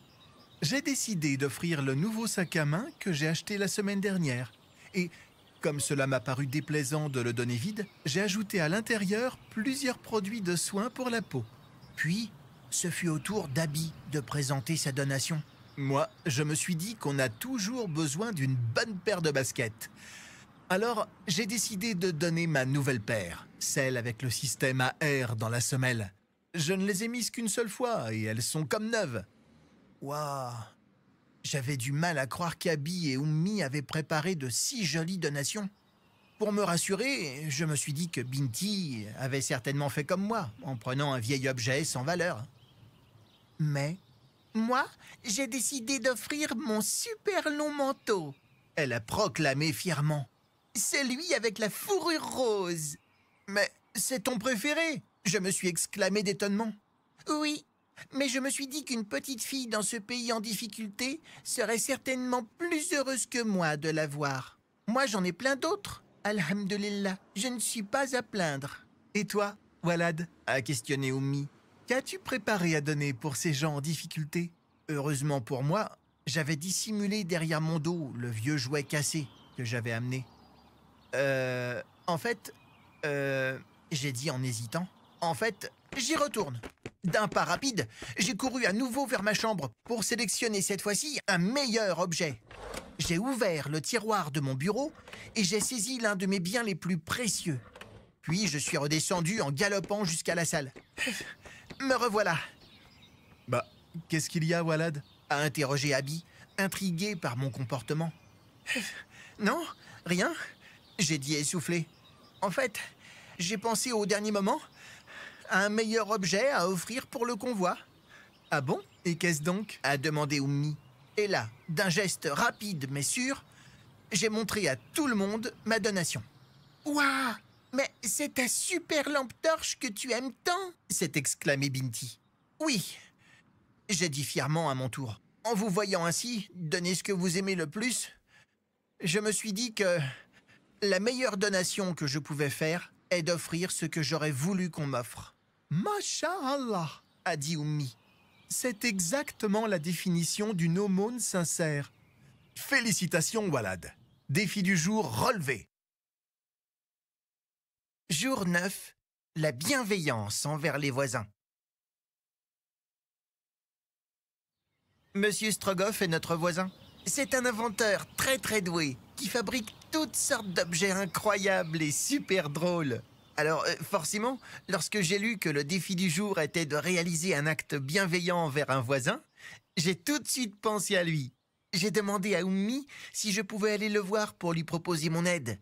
J'ai décidé d'offrir le nouveau sac à main que j'ai acheté la semaine dernière. Et, comme cela m'a paru déplaisant de le donner vide, j'ai ajouté à l'intérieur plusieurs produits de soins pour la peau. Puis, ce fut au tour d'Abby de présenter sa donation. Moi, je me suis dit qu'on a toujours besoin d'une bonne paire de baskets. Alors, j'ai décidé de donner ma nouvelle paire, celle avec le système à air dans la semelle. Je ne les ai mises qu'une seule fois et elles sont comme neuves. Waouh J'avais du mal à croire qu'Abi et Oumi avaient préparé de si jolies donations. Pour me rassurer, je me suis dit que Binti avait certainement fait comme moi, en prenant un vieil objet sans valeur. Mais moi, j'ai décidé d'offrir mon super long manteau. Elle a proclamé fièrement. Celui avec la fourrure rose. Mais c'est ton préféré Je me suis exclamé d'étonnement. Oui, mais je me suis dit qu'une petite fille dans ce pays en difficulté serait certainement plus heureuse que moi de l'avoir. Moi, j'en ai plein d'autres. Alhamdulillah, je ne suis pas à plaindre. Et toi, Walad a questionné Oumi. Qu'as-tu préparé à donner pour ces gens en difficulté Heureusement pour moi, j'avais dissimulé derrière mon dos le vieux jouet cassé que j'avais amené. Euh... En fait... Euh... J'ai dit en hésitant. En fait, j'y retourne. D'un pas rapide, j'ai couru à nouveau vers ma chambre pour sélectionner cette fois-ci un meilleur objet. J'ai ouvert le tiroir de mon bureau et j'ai saisi l'un de mes biens les plus précieux. Puis je suis redescendu en galopant jusqu'à la salle me revoilà. Bah, qu'est-ce qu'il y a, Walad a interrogé Abby, intrigué par mon comportement. non, rien, j'ai dit essoufflé. En fait, j'ai pensé au dernier moment à un meilleur objet à offrir pour le convoi. Ah bon Et qu'est-ce donc a demandé Oumi. Et là, d'un geste rapide mais sûr, j'ai montré à tout le monde ma donation. Ouah mais c'est ta super lampe torche que tu aimes tant s'est exclamé Binti. Oui, j'ai dit fièrement à mon tour. En vous voyant ainsi, donner ce que vous aimez le plus, je me suis dit que la meilleure donation que je pouvais faire est d'offrir ce que j'aurais voulu qu'on m'offre. Masha'Allah, a dit Oumi. C'est exactement la définition d'une aumône sincère. Félicitations, Walad. Défi du jour relevé. Jour 9. La bienveillance envers les voisins. Monsieur Strogoff est notre voisin. C'est un inventeur très très doué qui fabrique toutes sortes d'objets incroyables et super drôles. Alors euh, forcément, lorsque j'ai lu que le défi du jour était de réaliser un acte bienveillant envers un voisin, j'ai tout de suite pensé à lui. J'ai demandé à Oumi si je pouvais aller le voir pour lui proposer mon aide.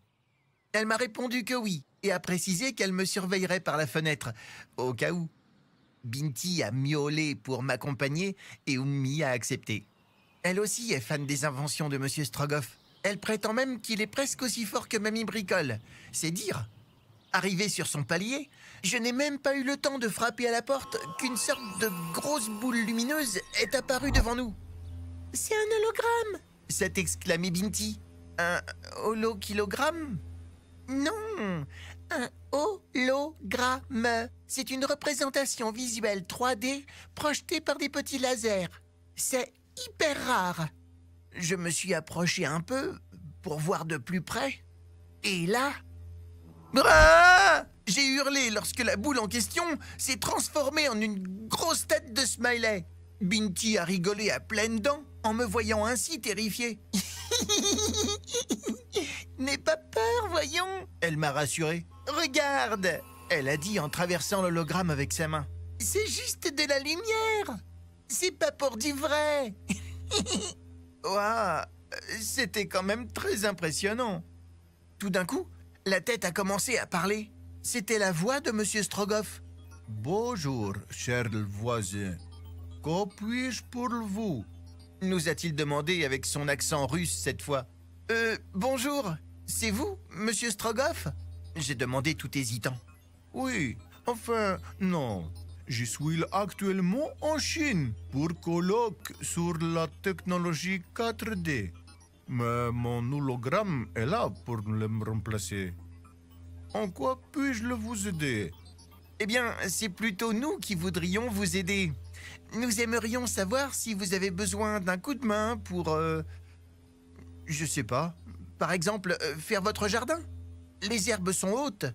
Elle m'a répondu que oui, et a précisé qu'elle me surveillerait par la fenêtre, au cas où. Binti a miaulé pour m'accompagner et Oumi a accepté. Elle aussi est fan des inventions de M. Strogoff. Elle prétend même qu'il est presque aussi fort que Mamie Bricole. C'est dire. Arrivé sur son palier, je n'ai même pas eu le temps de frapper à la porte qu'une sorte de grosse boule lumineuse est apparue devant nous. C'est un hologramme s'est exclamé Binti. Un » Non, un hologramme. C'est une représentation visuelle 3D projetée par des petits lasers. C'est hyper rare. Je me suis approché un peu pour voir de plus près. Et là... Ah J'ai hurlé lorsque la boule en question s'est transformée en une grosse tête de smiley. Binti a rigolé à pleines dents en me voyant ainsi terrifié. N'aie pas peur, voyons Elle m'a rassuré. Regarde Elle a dit en traversant l'hologramme avec sa main. C'est juste de la lumière C'est pas pour du vrai Waouh C'était quand même très impressionnant. Tout d'un coup, la tête a commencé à parler. C'était la voix de Monsieur Strogoff. Bonjour, cher voisin. Que puis-je pour vous nous a-t-il demandé avec son accent russe cette fois. Euh, bonjour, c'est vous, monsieur Strogoff J'ai demandé tout hésitant. Oui, enfin, non. Je suis actuellement en Chine pour colloque sur la technologie 4D. Mais mon hologramme est là pour le remplacer. En quoi puis-je vous aider Eh bien, c'est plutôt nous qui voudrions vous aider. Nous aimerions savoir si vous avez besoin d'un coup de main pour... Euh, je sais pas, par exemple, euh, faire votre jardin. Les herbes sont hautes.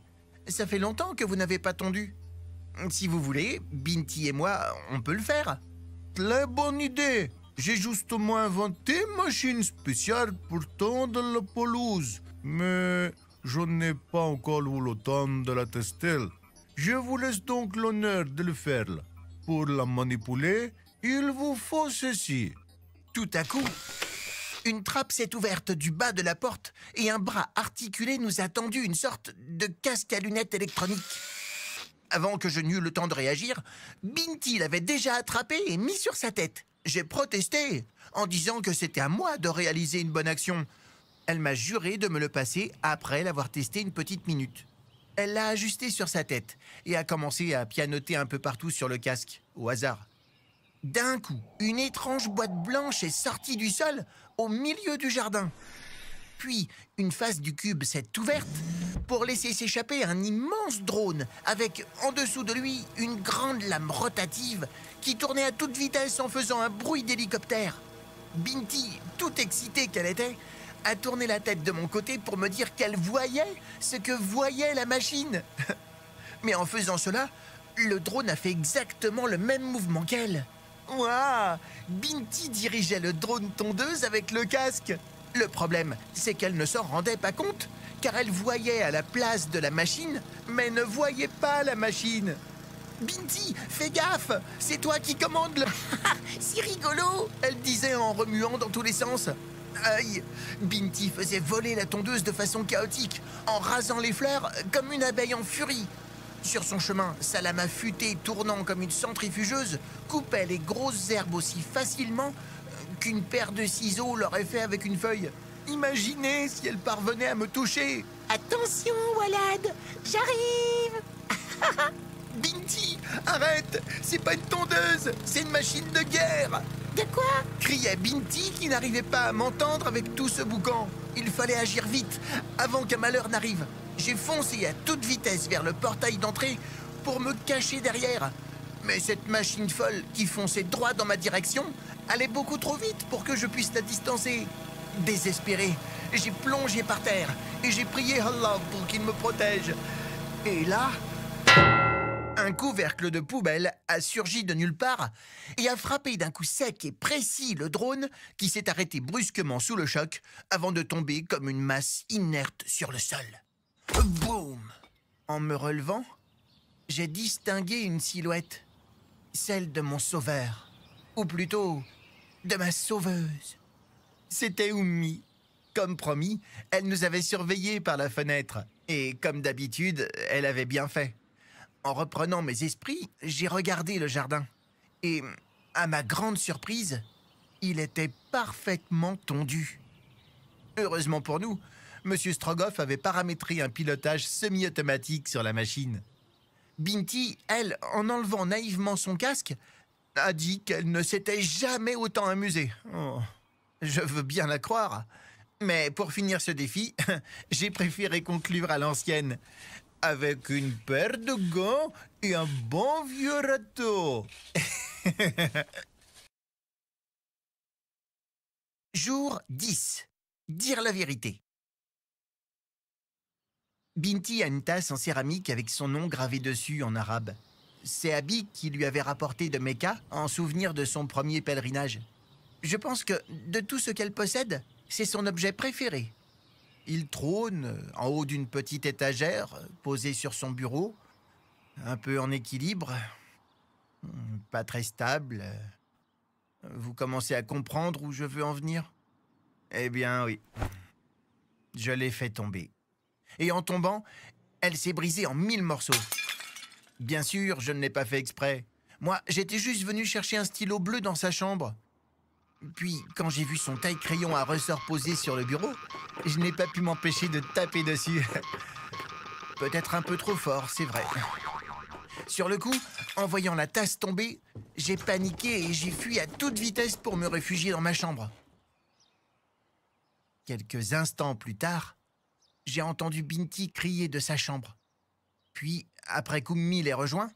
Ça fait longtemps que vous n'avez pas tondu. Si vous voulez, Binti et moi, on peut le faire. Très bonne idée. J'ai justement inventé une machine spéciale pour tondre la pelouse. Mais je n'ai pas encore eu le temps de la tester. Je vous laisse donc l'honneur de le faire. Pour la manipuler, il vous faut ceci. Tout à coup, une trappe s'est ouverte du bas de la porte et un bras articulé nous a tendu une sorte de casque à lunettes électronique. Avant que je n'eus le temps de réagir, Binti l'avait déjà attrapé et mis sur sa tête. J'ai protesté en disant que c'était à moi de réaliser une bonne action. Elle m'a juré de me le passer après l'avoir testé une petite minute. Elle l'a ajusté sur sa tête et a commencé à pianoter un peu partout sur le casque, au hasard. D'un coup, une étrange boîte blanche est sortie du sol au milieu du jardin. Puis, une face du cube s'est ouverte pour laisser s'échapper un immense drone avec en dessous de lui une grande lame rotative qui tournait à toute vitesse en faisant un bruit d'hélicoptère. Binti, tout excitée qu'elle était, a tourné la tête de mon côté pour me dire qu'elle voyait ce que voyait la machine. Mais en faisant cela, le drone a fait exactement le même mouvement qu'elle. Binti dirigeait le drone tondeuse avec le casque. Le problème, c'est qu'elle ne s'en rendait pas compte, car elle voyait à la place de la machine, mais ne voyait pas la machine. Binti, fais gaffe C'est toi qui commandes le... c'est ah, rigolo Elle disait en remuant dans tous les sens. Aïe Binti faisait voler la tondeuse de façon chaotique, en rasant les fleurs comme une abeille en furie. Sur son chemin, sa lame affûtée, tournant comme une centrifugeuse, coupait les grosses herbes aussi facilement euh, qu'une paire de ciseaux l'aurait fait avec une feuille. Imaginez si elle parvenait à me toucher. Attention, Walad, j'arrive. Binti, arrête C'est pas une tondeuse, c'est une machine de guerre De quoi criait Binti qui n'arrivait pas à m'entendre avec tout ce boucan. Il fallait agir vite, avant qu'un malheur n'arrive. J'ai foncé à toute vitesse vers le portail d'entrée pour me cacher derrière. Mais cette machine folle qui fonçait droit dans ma direction allait beaucoup trop vite pour que je puisse la distancer. Désespéré, j'ai plongé par terre et j'ai prié Allah pour qu'il me protège. Et là, un couvercle de poubelle a surgi de nulle part et a frappé d'un coup sec et précis le drone qui s'est arrêté brusquement sous le choc avant de tomber comme une masse inerte sur le sol. Boum En me relevant, j'ai distingué une silhouette. Celle de mon sauveur. Ou plutôt, de ma sauveuse. C'était Oumi. Comme promis, elle nous avait surveillés par la fenêtre. Et comme d'habitude, elle avait bien fait. En reprenant mes esprits, j'ai regardé le jardin. Et, à ma grande surprise, il était parfaitement tondu. Heureusement pour nous, Monsieur Strogoff avait paramétré un pilotage semi-automatique sur la machine. Binti, elle, en enlevant naïvement son casque, a dit qu'elle ne s'était jamais autant amusée. Oh, je veux bien la croire. Mais pour finir ce défi, j'ai préféré conclure à l'ancienne. Avec une paire de gants et un bon vieux râteau. Jour 10. Dire la vérité. Binti a une tasse en céramique avec son nom gravé dessus en arabe. C'est Abi qui lui avait rapporté de Mecca en souvenir de son premier pèlerinage. Je pense que, de tout ce qu'elle possède, c'est son objet préféré. Il trône euh, en haut d'une petite étagère posée sur son bureau, un peu en équilibre, hmm, pas très stable. Vous commencez à comprendre où je veux en venir Eh bien oui, je l'ai fait tomber et en tombant, elle s'est brisée en mille morceaux. Bien sûr, je ne l'ai pas fait exprès. Moi, j'étais juste venu chercher un stylo bleu dans sa chambre. Puis, quand j'ai vu son taille-crayon à ressort posé sur le bureau, je n'ai pas pu m'empêcher de taper dessus. Peut-être un peu trop fort, c'est vrai. Sur le coup, en voyant la tasse tomber, j'ai paniqué et j'ai fui à toute vitesse pour me réfugier dans ma chambre. Quelques instants plus tard, j'ai entendu Binti crier de sa chambre. Puis, après qu'Oummi l'ait rejoint,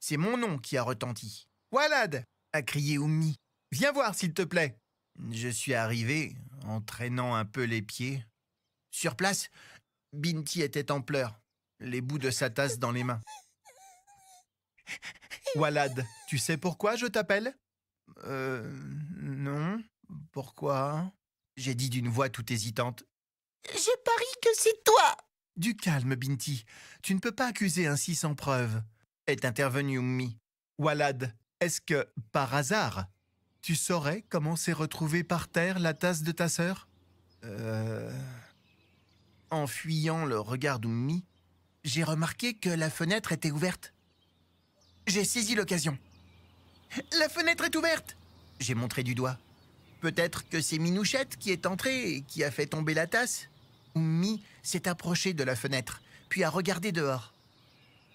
c'est mon nom qui a retenti. Walad a crié Oummi. Viens voir, s'il te plaît. Je suis arrivé, en traînant un peu les pieds. Sur place, Binti était en pleurs, les bouts de sa tasse dans les mains. Walad, tu sais pourquoi je t'appelle Euh. Non. Pourquoi J'ai dit d'une voix tout hésitante. Je parie que c'est toi Du calme, Binti. Tu ne peux pas accuser ainsi sans preuve. Est intervenu Ummi. Walad, est-ce que, par hasard, tu saurais comment s'est retrouvée par terre la tasse de ta sœur Euh... En fuyant le regard d'Oummi, j'ai remarqué que la fenêtre était ouverte. J'ai saisi l'occasion. La fenêtre est ouverte J'ai montré du doigt. Peut-être que c'est Minouchette qui est entrée et qui a fait tomber la tasse Mi s'est approché de la fenêtre, puis a regardé dehors.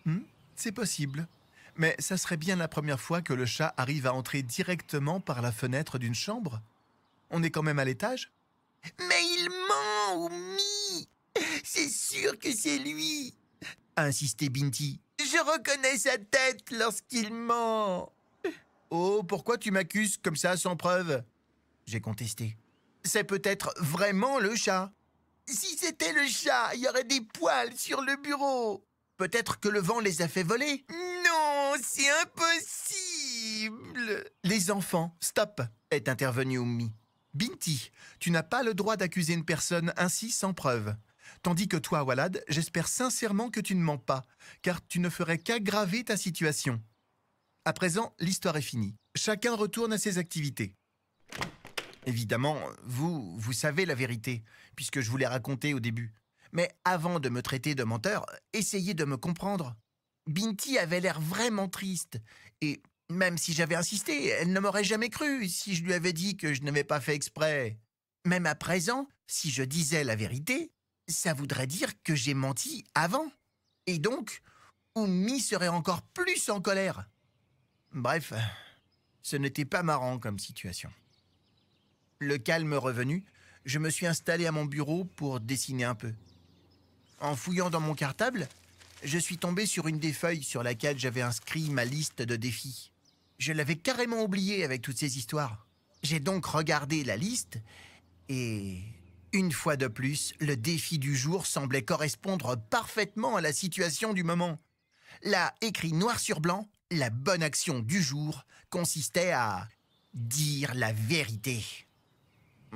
Hmm, c'est possible. Mais ça serait bien la première fois que le chat arrive à entrer directement par la fenêtre d'une chambre. On est quand même à l'étage. Mais il ment, Mi C'est sûr que c'est lui a insisté Binti. Je reconnais sa tête lorsqu'il ment. Oh, pourquoi tu m'accuses comme ça sans preuve J'ai contesté. C'est peut-être vraiment le chat. Si c'était le chat, il y aurait des poils sur le bureau. Peut-être que le vent les a fait voler. Non, c'est impossible. Les enfants, stop, est intervenu Oumi. Binti, tu n'as pas le droit d'accuser une personne ainsi sans preuve. Tandis que toi, Walad, j'espère sincèrement que tu ne mens pas, car tu ne ferais qu'aggraver ta situation. À présent, l'histoire est finie. Chacun retourne à ses activités. Évidemment, vous, vous savez la vérité, puisque je vous l'ai racontée au début. Mais avant de me traiter de menteur, essayez de me comprendre. Binti avait l'air vraiment triste, et même si j'avais insisté, elle ne m'aurait jamais cru si je lui avais dit que je n'avais pas fait exprès. Même à présent, si je disais la vérité, ça voudrait dire que j'ai menti avant. Et donc, Oumi serait encore plus en colère. Bref, ce n'était pas marrant comme situation. Le calme revenu, je me suis installé à mon bureau pour dessiner un peu. En fouillant dans mon cartable, je suis tombé sur une des feuilles sur laquelle j'avais inscrit ma liste de défis. Je l'avais carrément oublié avec toutes ces histoires. J'ai donc regardé la liste et, une fois de plus, le défi du jour semblait correspondre parfaitement à la situation du moment. Là, écrit noir sur blanc, la bonne action du jour consistait à dire la vérité.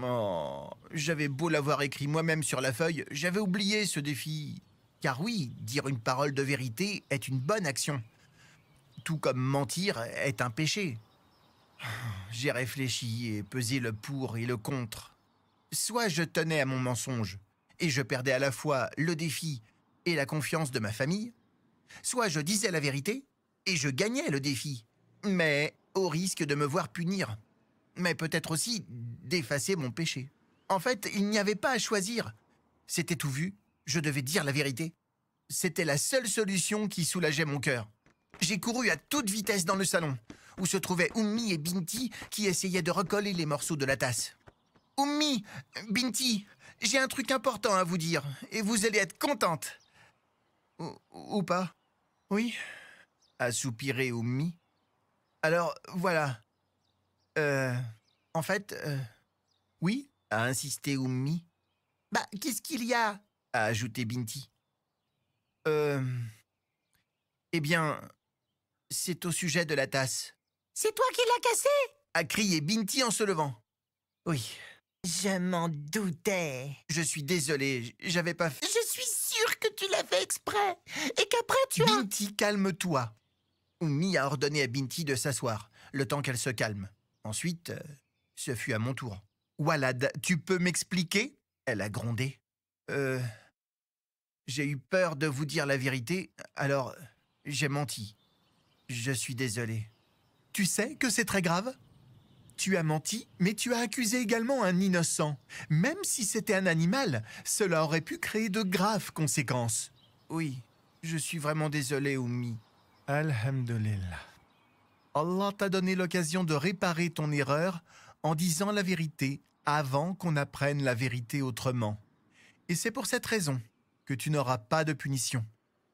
Oh, j'avais beau l'avoir écrit moi-même sur la feuille, j'avais oublié ce défi. Car oui, dire une parole de vérité est une bonne action. Tout comme mentir est un péché. J'ai réfléchi et pesé le pour et le contre. Soit je tenais à mon mensonge, et je perdais à la fois le défi et la confiance de ma famille, soit je disais la vérité, et je gagnais le défi, mais au risque de me voir punir mais peut-être aussi d'effacer mon péché. En fait, il n'y avait pas à choisir. C'était tout vu, je devais dire la vérité. C'était la seule solution qui soulageait mon cœur. J'ai couru à toute vitesse dans le salon, où se trouvaient Oumi et Binti qui essayaient de recoller les morceaux de la tasse. Oumi Binti, j'ai un truc important à vous dire, et vous allez être contente. Ou, pas Oui a soupiré Alors voilà, euh, en fait, euh, oui, a insisté Oumi. Bah, qu'est-ce qu'il y a a ajouté Binti. Euh. Eh bien, c'est au sujet de la tasse. C'est toi qui l'as cassée a crié Binti en se levant. Oui. Je m'en doutais. Je suis désolé, j'avais pas fait. Je suis sûre que tu l'as fait exprès et qu'après tu as. Binti, calme-toi. Oumi a ordonné à Binti de s'asseoir, le temps qu'elle se calme. Ensuite, euh, ce fut à mon tour. Walad, tu peux m'expliquer Elle a grondé. Euh. J'ai eu peur de vous dire la vérité, alors euh, j'ai menti. Je suis désolé. Tu sais que c'est très grave Tu as menti, mais tu as accusé également un innocent. Même si c'était un animal, cela aurait pu créer de graves conséquences. Oui, je suis vraiment désolé, Oumi. Alhamdulillah. Allah t'a donné l'occasion de réparer ton erreur en disant la vérité avant qu'on apprenne la vérité autrement. Et c'est pour cette raison que tu n'auras pas de punition.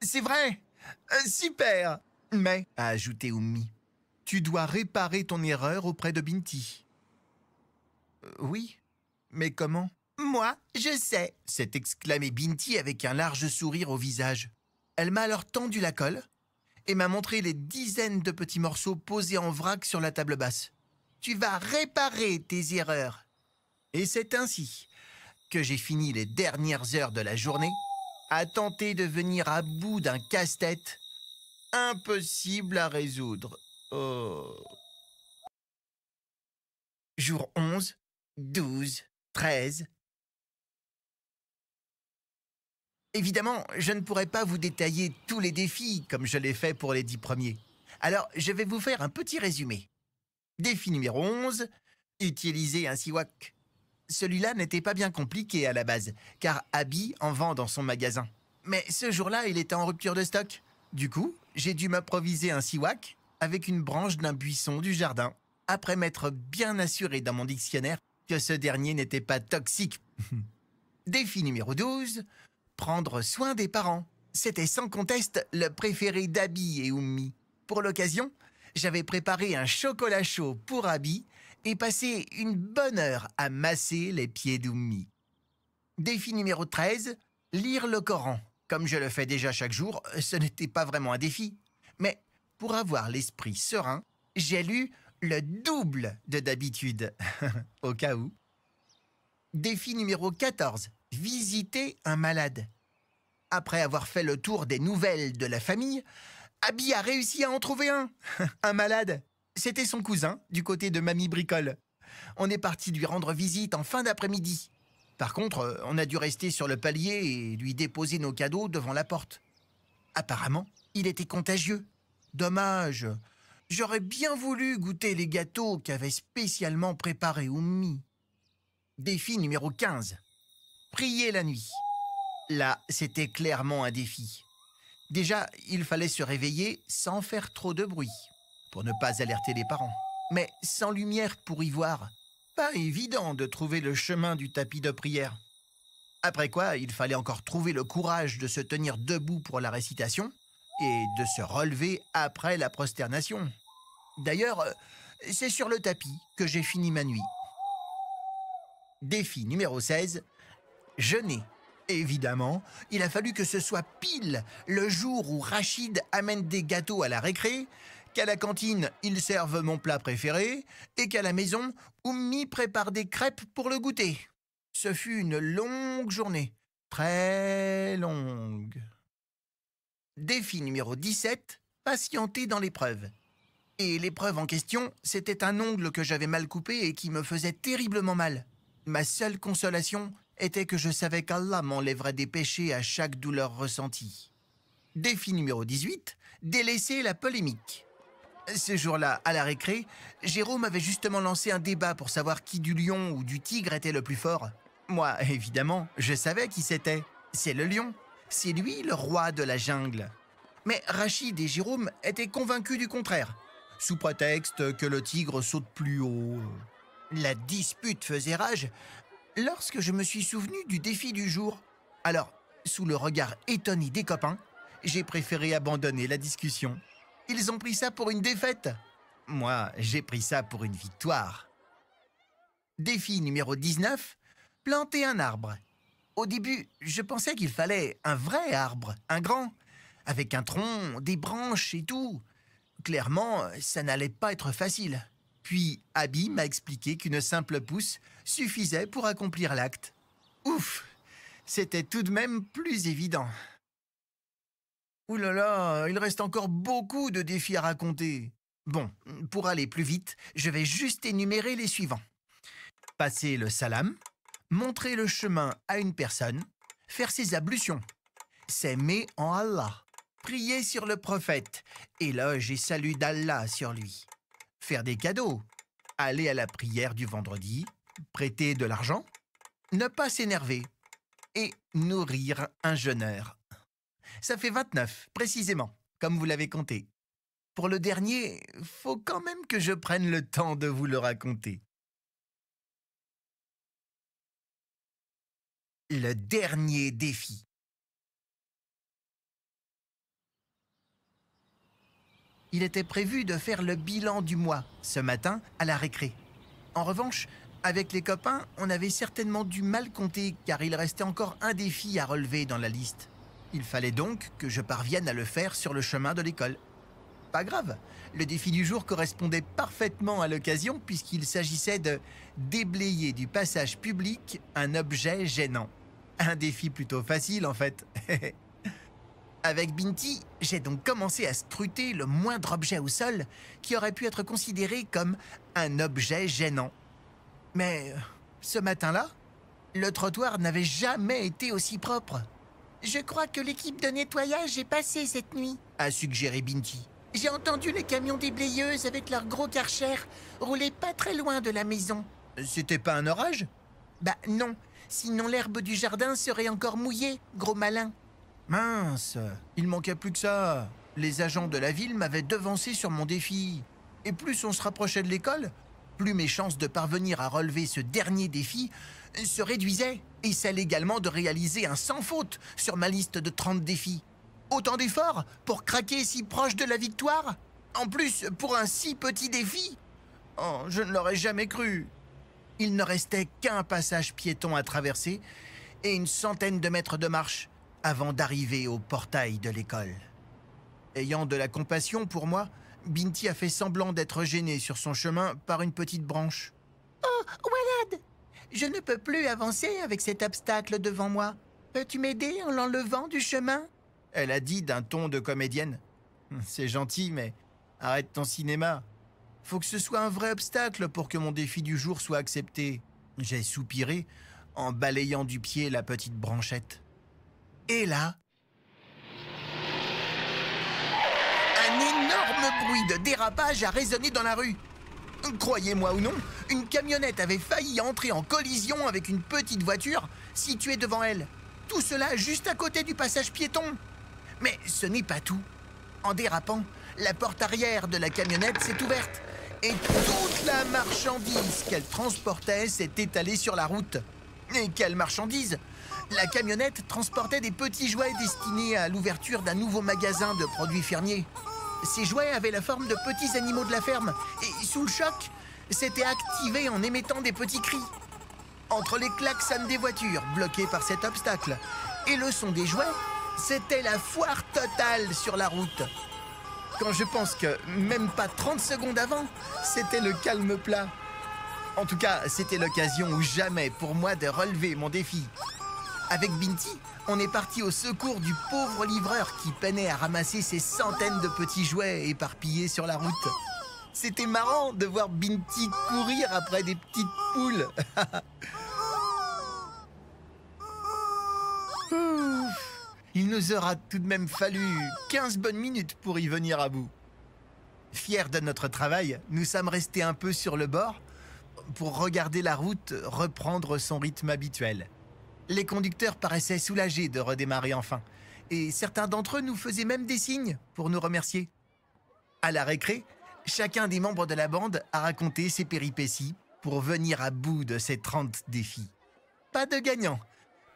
C'est vrai euh, Super Mais, a ajouté Oumi, tu dois réparer ton erreur auprès de Binti. Euh, oui, mais comment Moi, je sais s'est exclamé Binti avec un large sourire au visage. Elle m'a alors tendu la colle, et m'a montré les dizaines de petits morceaux posés en vrac sur la table basse. Tu vas réparer tes erreurs. Et c'est ainsi que j'ai fini les dernières heures de la journée à tenter de venir à bout d'un casse-tête impossible à résoudre. Oh. Jour 11, 12, 13, Évidemment, je ne pourrais pas vous détailler tous les défis comme je l'ai fait pour les dix premiers. Alors, je vais vous faire un petit résumé. Défi numéro 11, utiliser un siwak. Celui-là n'était pas bien compliqué à la base, car Abby en vend dans son magasin. Mais ce jour-là, il était en rupture de stock. Du coup, j'ai dû m'improviser un siwak avec une branche d'un buisson du jardin, après m'être bien assuré dans mon dictionnaire que ce dernier n'était pas toxique. Défi numéro 12, prendre soin des parents. C'était sans conteste le préféré d'Abi et Oumi. Pour l'occasion, j'avais préparé un chocolat chaud pour Abby et passé une bonne heure à masser les pieds d'Oumi. Défi numéro 13, lire le Coran. Comme je le fais déjà chaque jour, ce n'était pas vraiment un défi. Mais pour avoir l'esprit serein, j'ai lu le double de d'habitude, au cas où. Défi numéro 14, visiter un malade. Après avoir fait le tour des nouvelles de la famille, Abby a réussi à en trouver un. un malade. C'était son cousin, du côté de Mamie Bricole. On est parti lui rendre visite en fin d'après-midi. Par contre, euh, on a dû rester sur le palier et lui déposer nos cadeaux devant la porte. Apparemment, il était contagieux. Dommage. J'aurais bien voulu goûter les gâteaux qu'avait spécialement préparés Oumi. Défi numéro 15 prier la nuit. Là, c'était clairement un défi. Déjà, il fallait se réveiller sans faire trop de bruit, pour ne pas alerter les parents. Mais sans lumière pour y voir, pas évident de trouver le chemin du tapis de prière. Après quoi, il fallait encore trouver le courage de se tenir debout pour la récitation et de se relever après la prosternation. D'ailleurs, c'est sur le tapis que j'ai fini ma nuit. Défi numéro 16 jeûner. Évidemment, il a fallu que ce soit pile le jour où Rachid amène des gâteaux à la récré, qu'à la cantine, ils servent mon plat préféré, et qu'à la maison, Oumi prépare des crêpes pour le goûter. Ce fut une longue journée, très longue. Défi numéro 17, patienter dans l'épreuve. Et l'épreuve en question, c'était un ongle que j'avais mal coupé et qui me faisait terriblement mal. Ma seule consolation, était que je savais qu'Allah m'enlèverait des péchés à chaque douleur ressentie. Défi numéro 18, délaisser la polémique. Ce jour-là, à la récré, Jérôme avait justement lancé un débat pour savoir qui du lion ou du tigre était le plus fort. Moi, évidemment, je savais qui c'était. C'est le lion. C'est lui le roi de la jungle. Mais Rachid et Jérôme étaient convaincus du contraire, sous prétexte que le tigre saute plus haut. La dispute faisait rage, lorsque je me suis souvenu du défi du jour. Alors, sous le regard étonné des copains, j'ai préféré abandonner la discussion. Ils ont pris ça pour une défaite. Moi, j'ai pris ça pour une victoire. Défi numéro 19. Planter un arbre. Au début, je pensais qu'il fallait un vrai arbre, un grand, avec un tronc, des branches et tout. Clairement, ça n'allait pas être facile. Puis Abby m'a expliqué qu'une simple pousse suffisait pour accomplir l'acte. Ouf C'était tout de même plus évident. Ouh là là, il reste encore beaucoup de défis à raconter. Bon, pour aller plus vite, je vais juste énumérer les suivants. Passer le salam, montrer le chemin à une personne, faire ses ablutions, s'aimer en Allah, prier sur le prophète, éloge et salut d'Allah sur lui, faire des cadeaux, aller à la prière du vendredi, prêter de l'argent, ne pas s'énerver et nourrir un jeûneur. Ça fait 29, précisément, comme vous l'avez compté. Pour le dernier, faut quand même que je prenne le temps de vous le raconter. Le dernier défi. il était prévu de faire le bilan du mois, ce matin, à la récré. En revanche, avec les copains, on avait certainement dû mal compter car il restait encore un défi à relever dans la liste. Il fallait donc que je parvienne à le faire sur le chemin de l'école. Pas grave, le défi du jour correspondait parfaitement à l'occasion puisqu'il s'agissait de déblayer du passage public un objet gênant. Un défi plutôt facile en fait. Avec Binti, j'ai donc commencé à scruter le moindre objet au sol qui aurait pu être considéré comme un objet gênant. Mais euh, ce matin-là, le trottoir n'avait jamais été aussi propre. Je crois que l'équipe de nettoyage est passée cette nuit, a suggéré Binti. J'ai entendu les camions des Blayeuses avec leurs gros karchers rouler pas très loin de la maison. C'était pas un orage Bah non, sinon l'herbe du jardin serait encore mouillée, gros malin. Mince, il manquait plus que ça. Les agents de la ville m'avaient devancé sur mon défi. Et plus on se rapprochait de l'école, plus mes chances de parvenir à relever ce dernier défi se réduisaient, et celle également de réaliser un sans faute sur ma liste de 30 défis. Autant d'efforts pour craquer si proche de la victoire En plus, pour un si petit défi oh, je ne l'aurais jamais cru Il ne restait qu'un passage piéton à traverser et une centaine de mètres de marche avant d'arriver au portail de l'école. Ayant de la compassion pour moi, Binti a fait semblant d'être gênée sur son chemin par une petite branche. Oh, Walad Je ne peux plus avancer avec cet obstacle devant moi. Peux-tu m'aider en l'enlevant du chemin Elle a dit d'un ton de comédienne. C'est gentil, mais arrête ton cinéma. Faut que ce soit un vrai obstacle pour que mon défi du jour soit accepté. J'ai soupiré en balayant du pied la petite branchette. Et là... Un énorme bruit de dérapage a résonné dans la rue. Croyez-moi ou non, une camionnette avait failli entrer en collision avec une petite voiture située devant elle. Tout cela juste à côté du passage piéton. Mais ce n'est pas tout. En dérapant, la porte arrière de la camionnette s'est ouverte et toute la marchandise qu'elle transportait s'est étalée sur la route. Et quelle marchandise la camionnette transportait des petits jouets destinés à l'ouverture d'un nouveau magasin de produits fermiers. Ces jouets avaient la forme de petits animaux de la ferme et, sous le choc, s'étaient activés en émettant des petits cris. Entre les klaxons des voitures bloquées par cet obstacle et le son des jouets, c'était la foire totale sur la route. Quand je pense que, même pas 30 secondes avant, c'était le calme plat. En tout cas, c'était l'occasion ou jamais pour moi de relever mon défi. Avec Binti, on est parti au secours du pauvre livreur qui peinait à ramasser ses centaines de petits jouets éparpillés sur la route. C'était marrant de voir Binti courir après des petites poules. Il nous aura tout de même fallu 15 bonnes minutes pour y venir à bout. Fiers de notre travail, nous sommes restés un peu sur le bord pour regarder la route reprendre son rythme habituel. Les conducteurs paraissaient soulagés de redémarrer enfin, et certains d'entre eux nous faisaient même des signes pour nous remercier. À la récré, chacun des membres de la bande a raconté ses péripéties pour venir à bout de ces 30 défis. Pas de gagnants,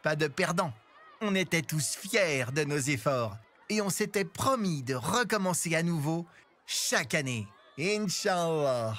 pas de perdants. On était tous fiers de nos efforts et on s'était promis de recommencer à nouveau chaque année. Inch'Allah.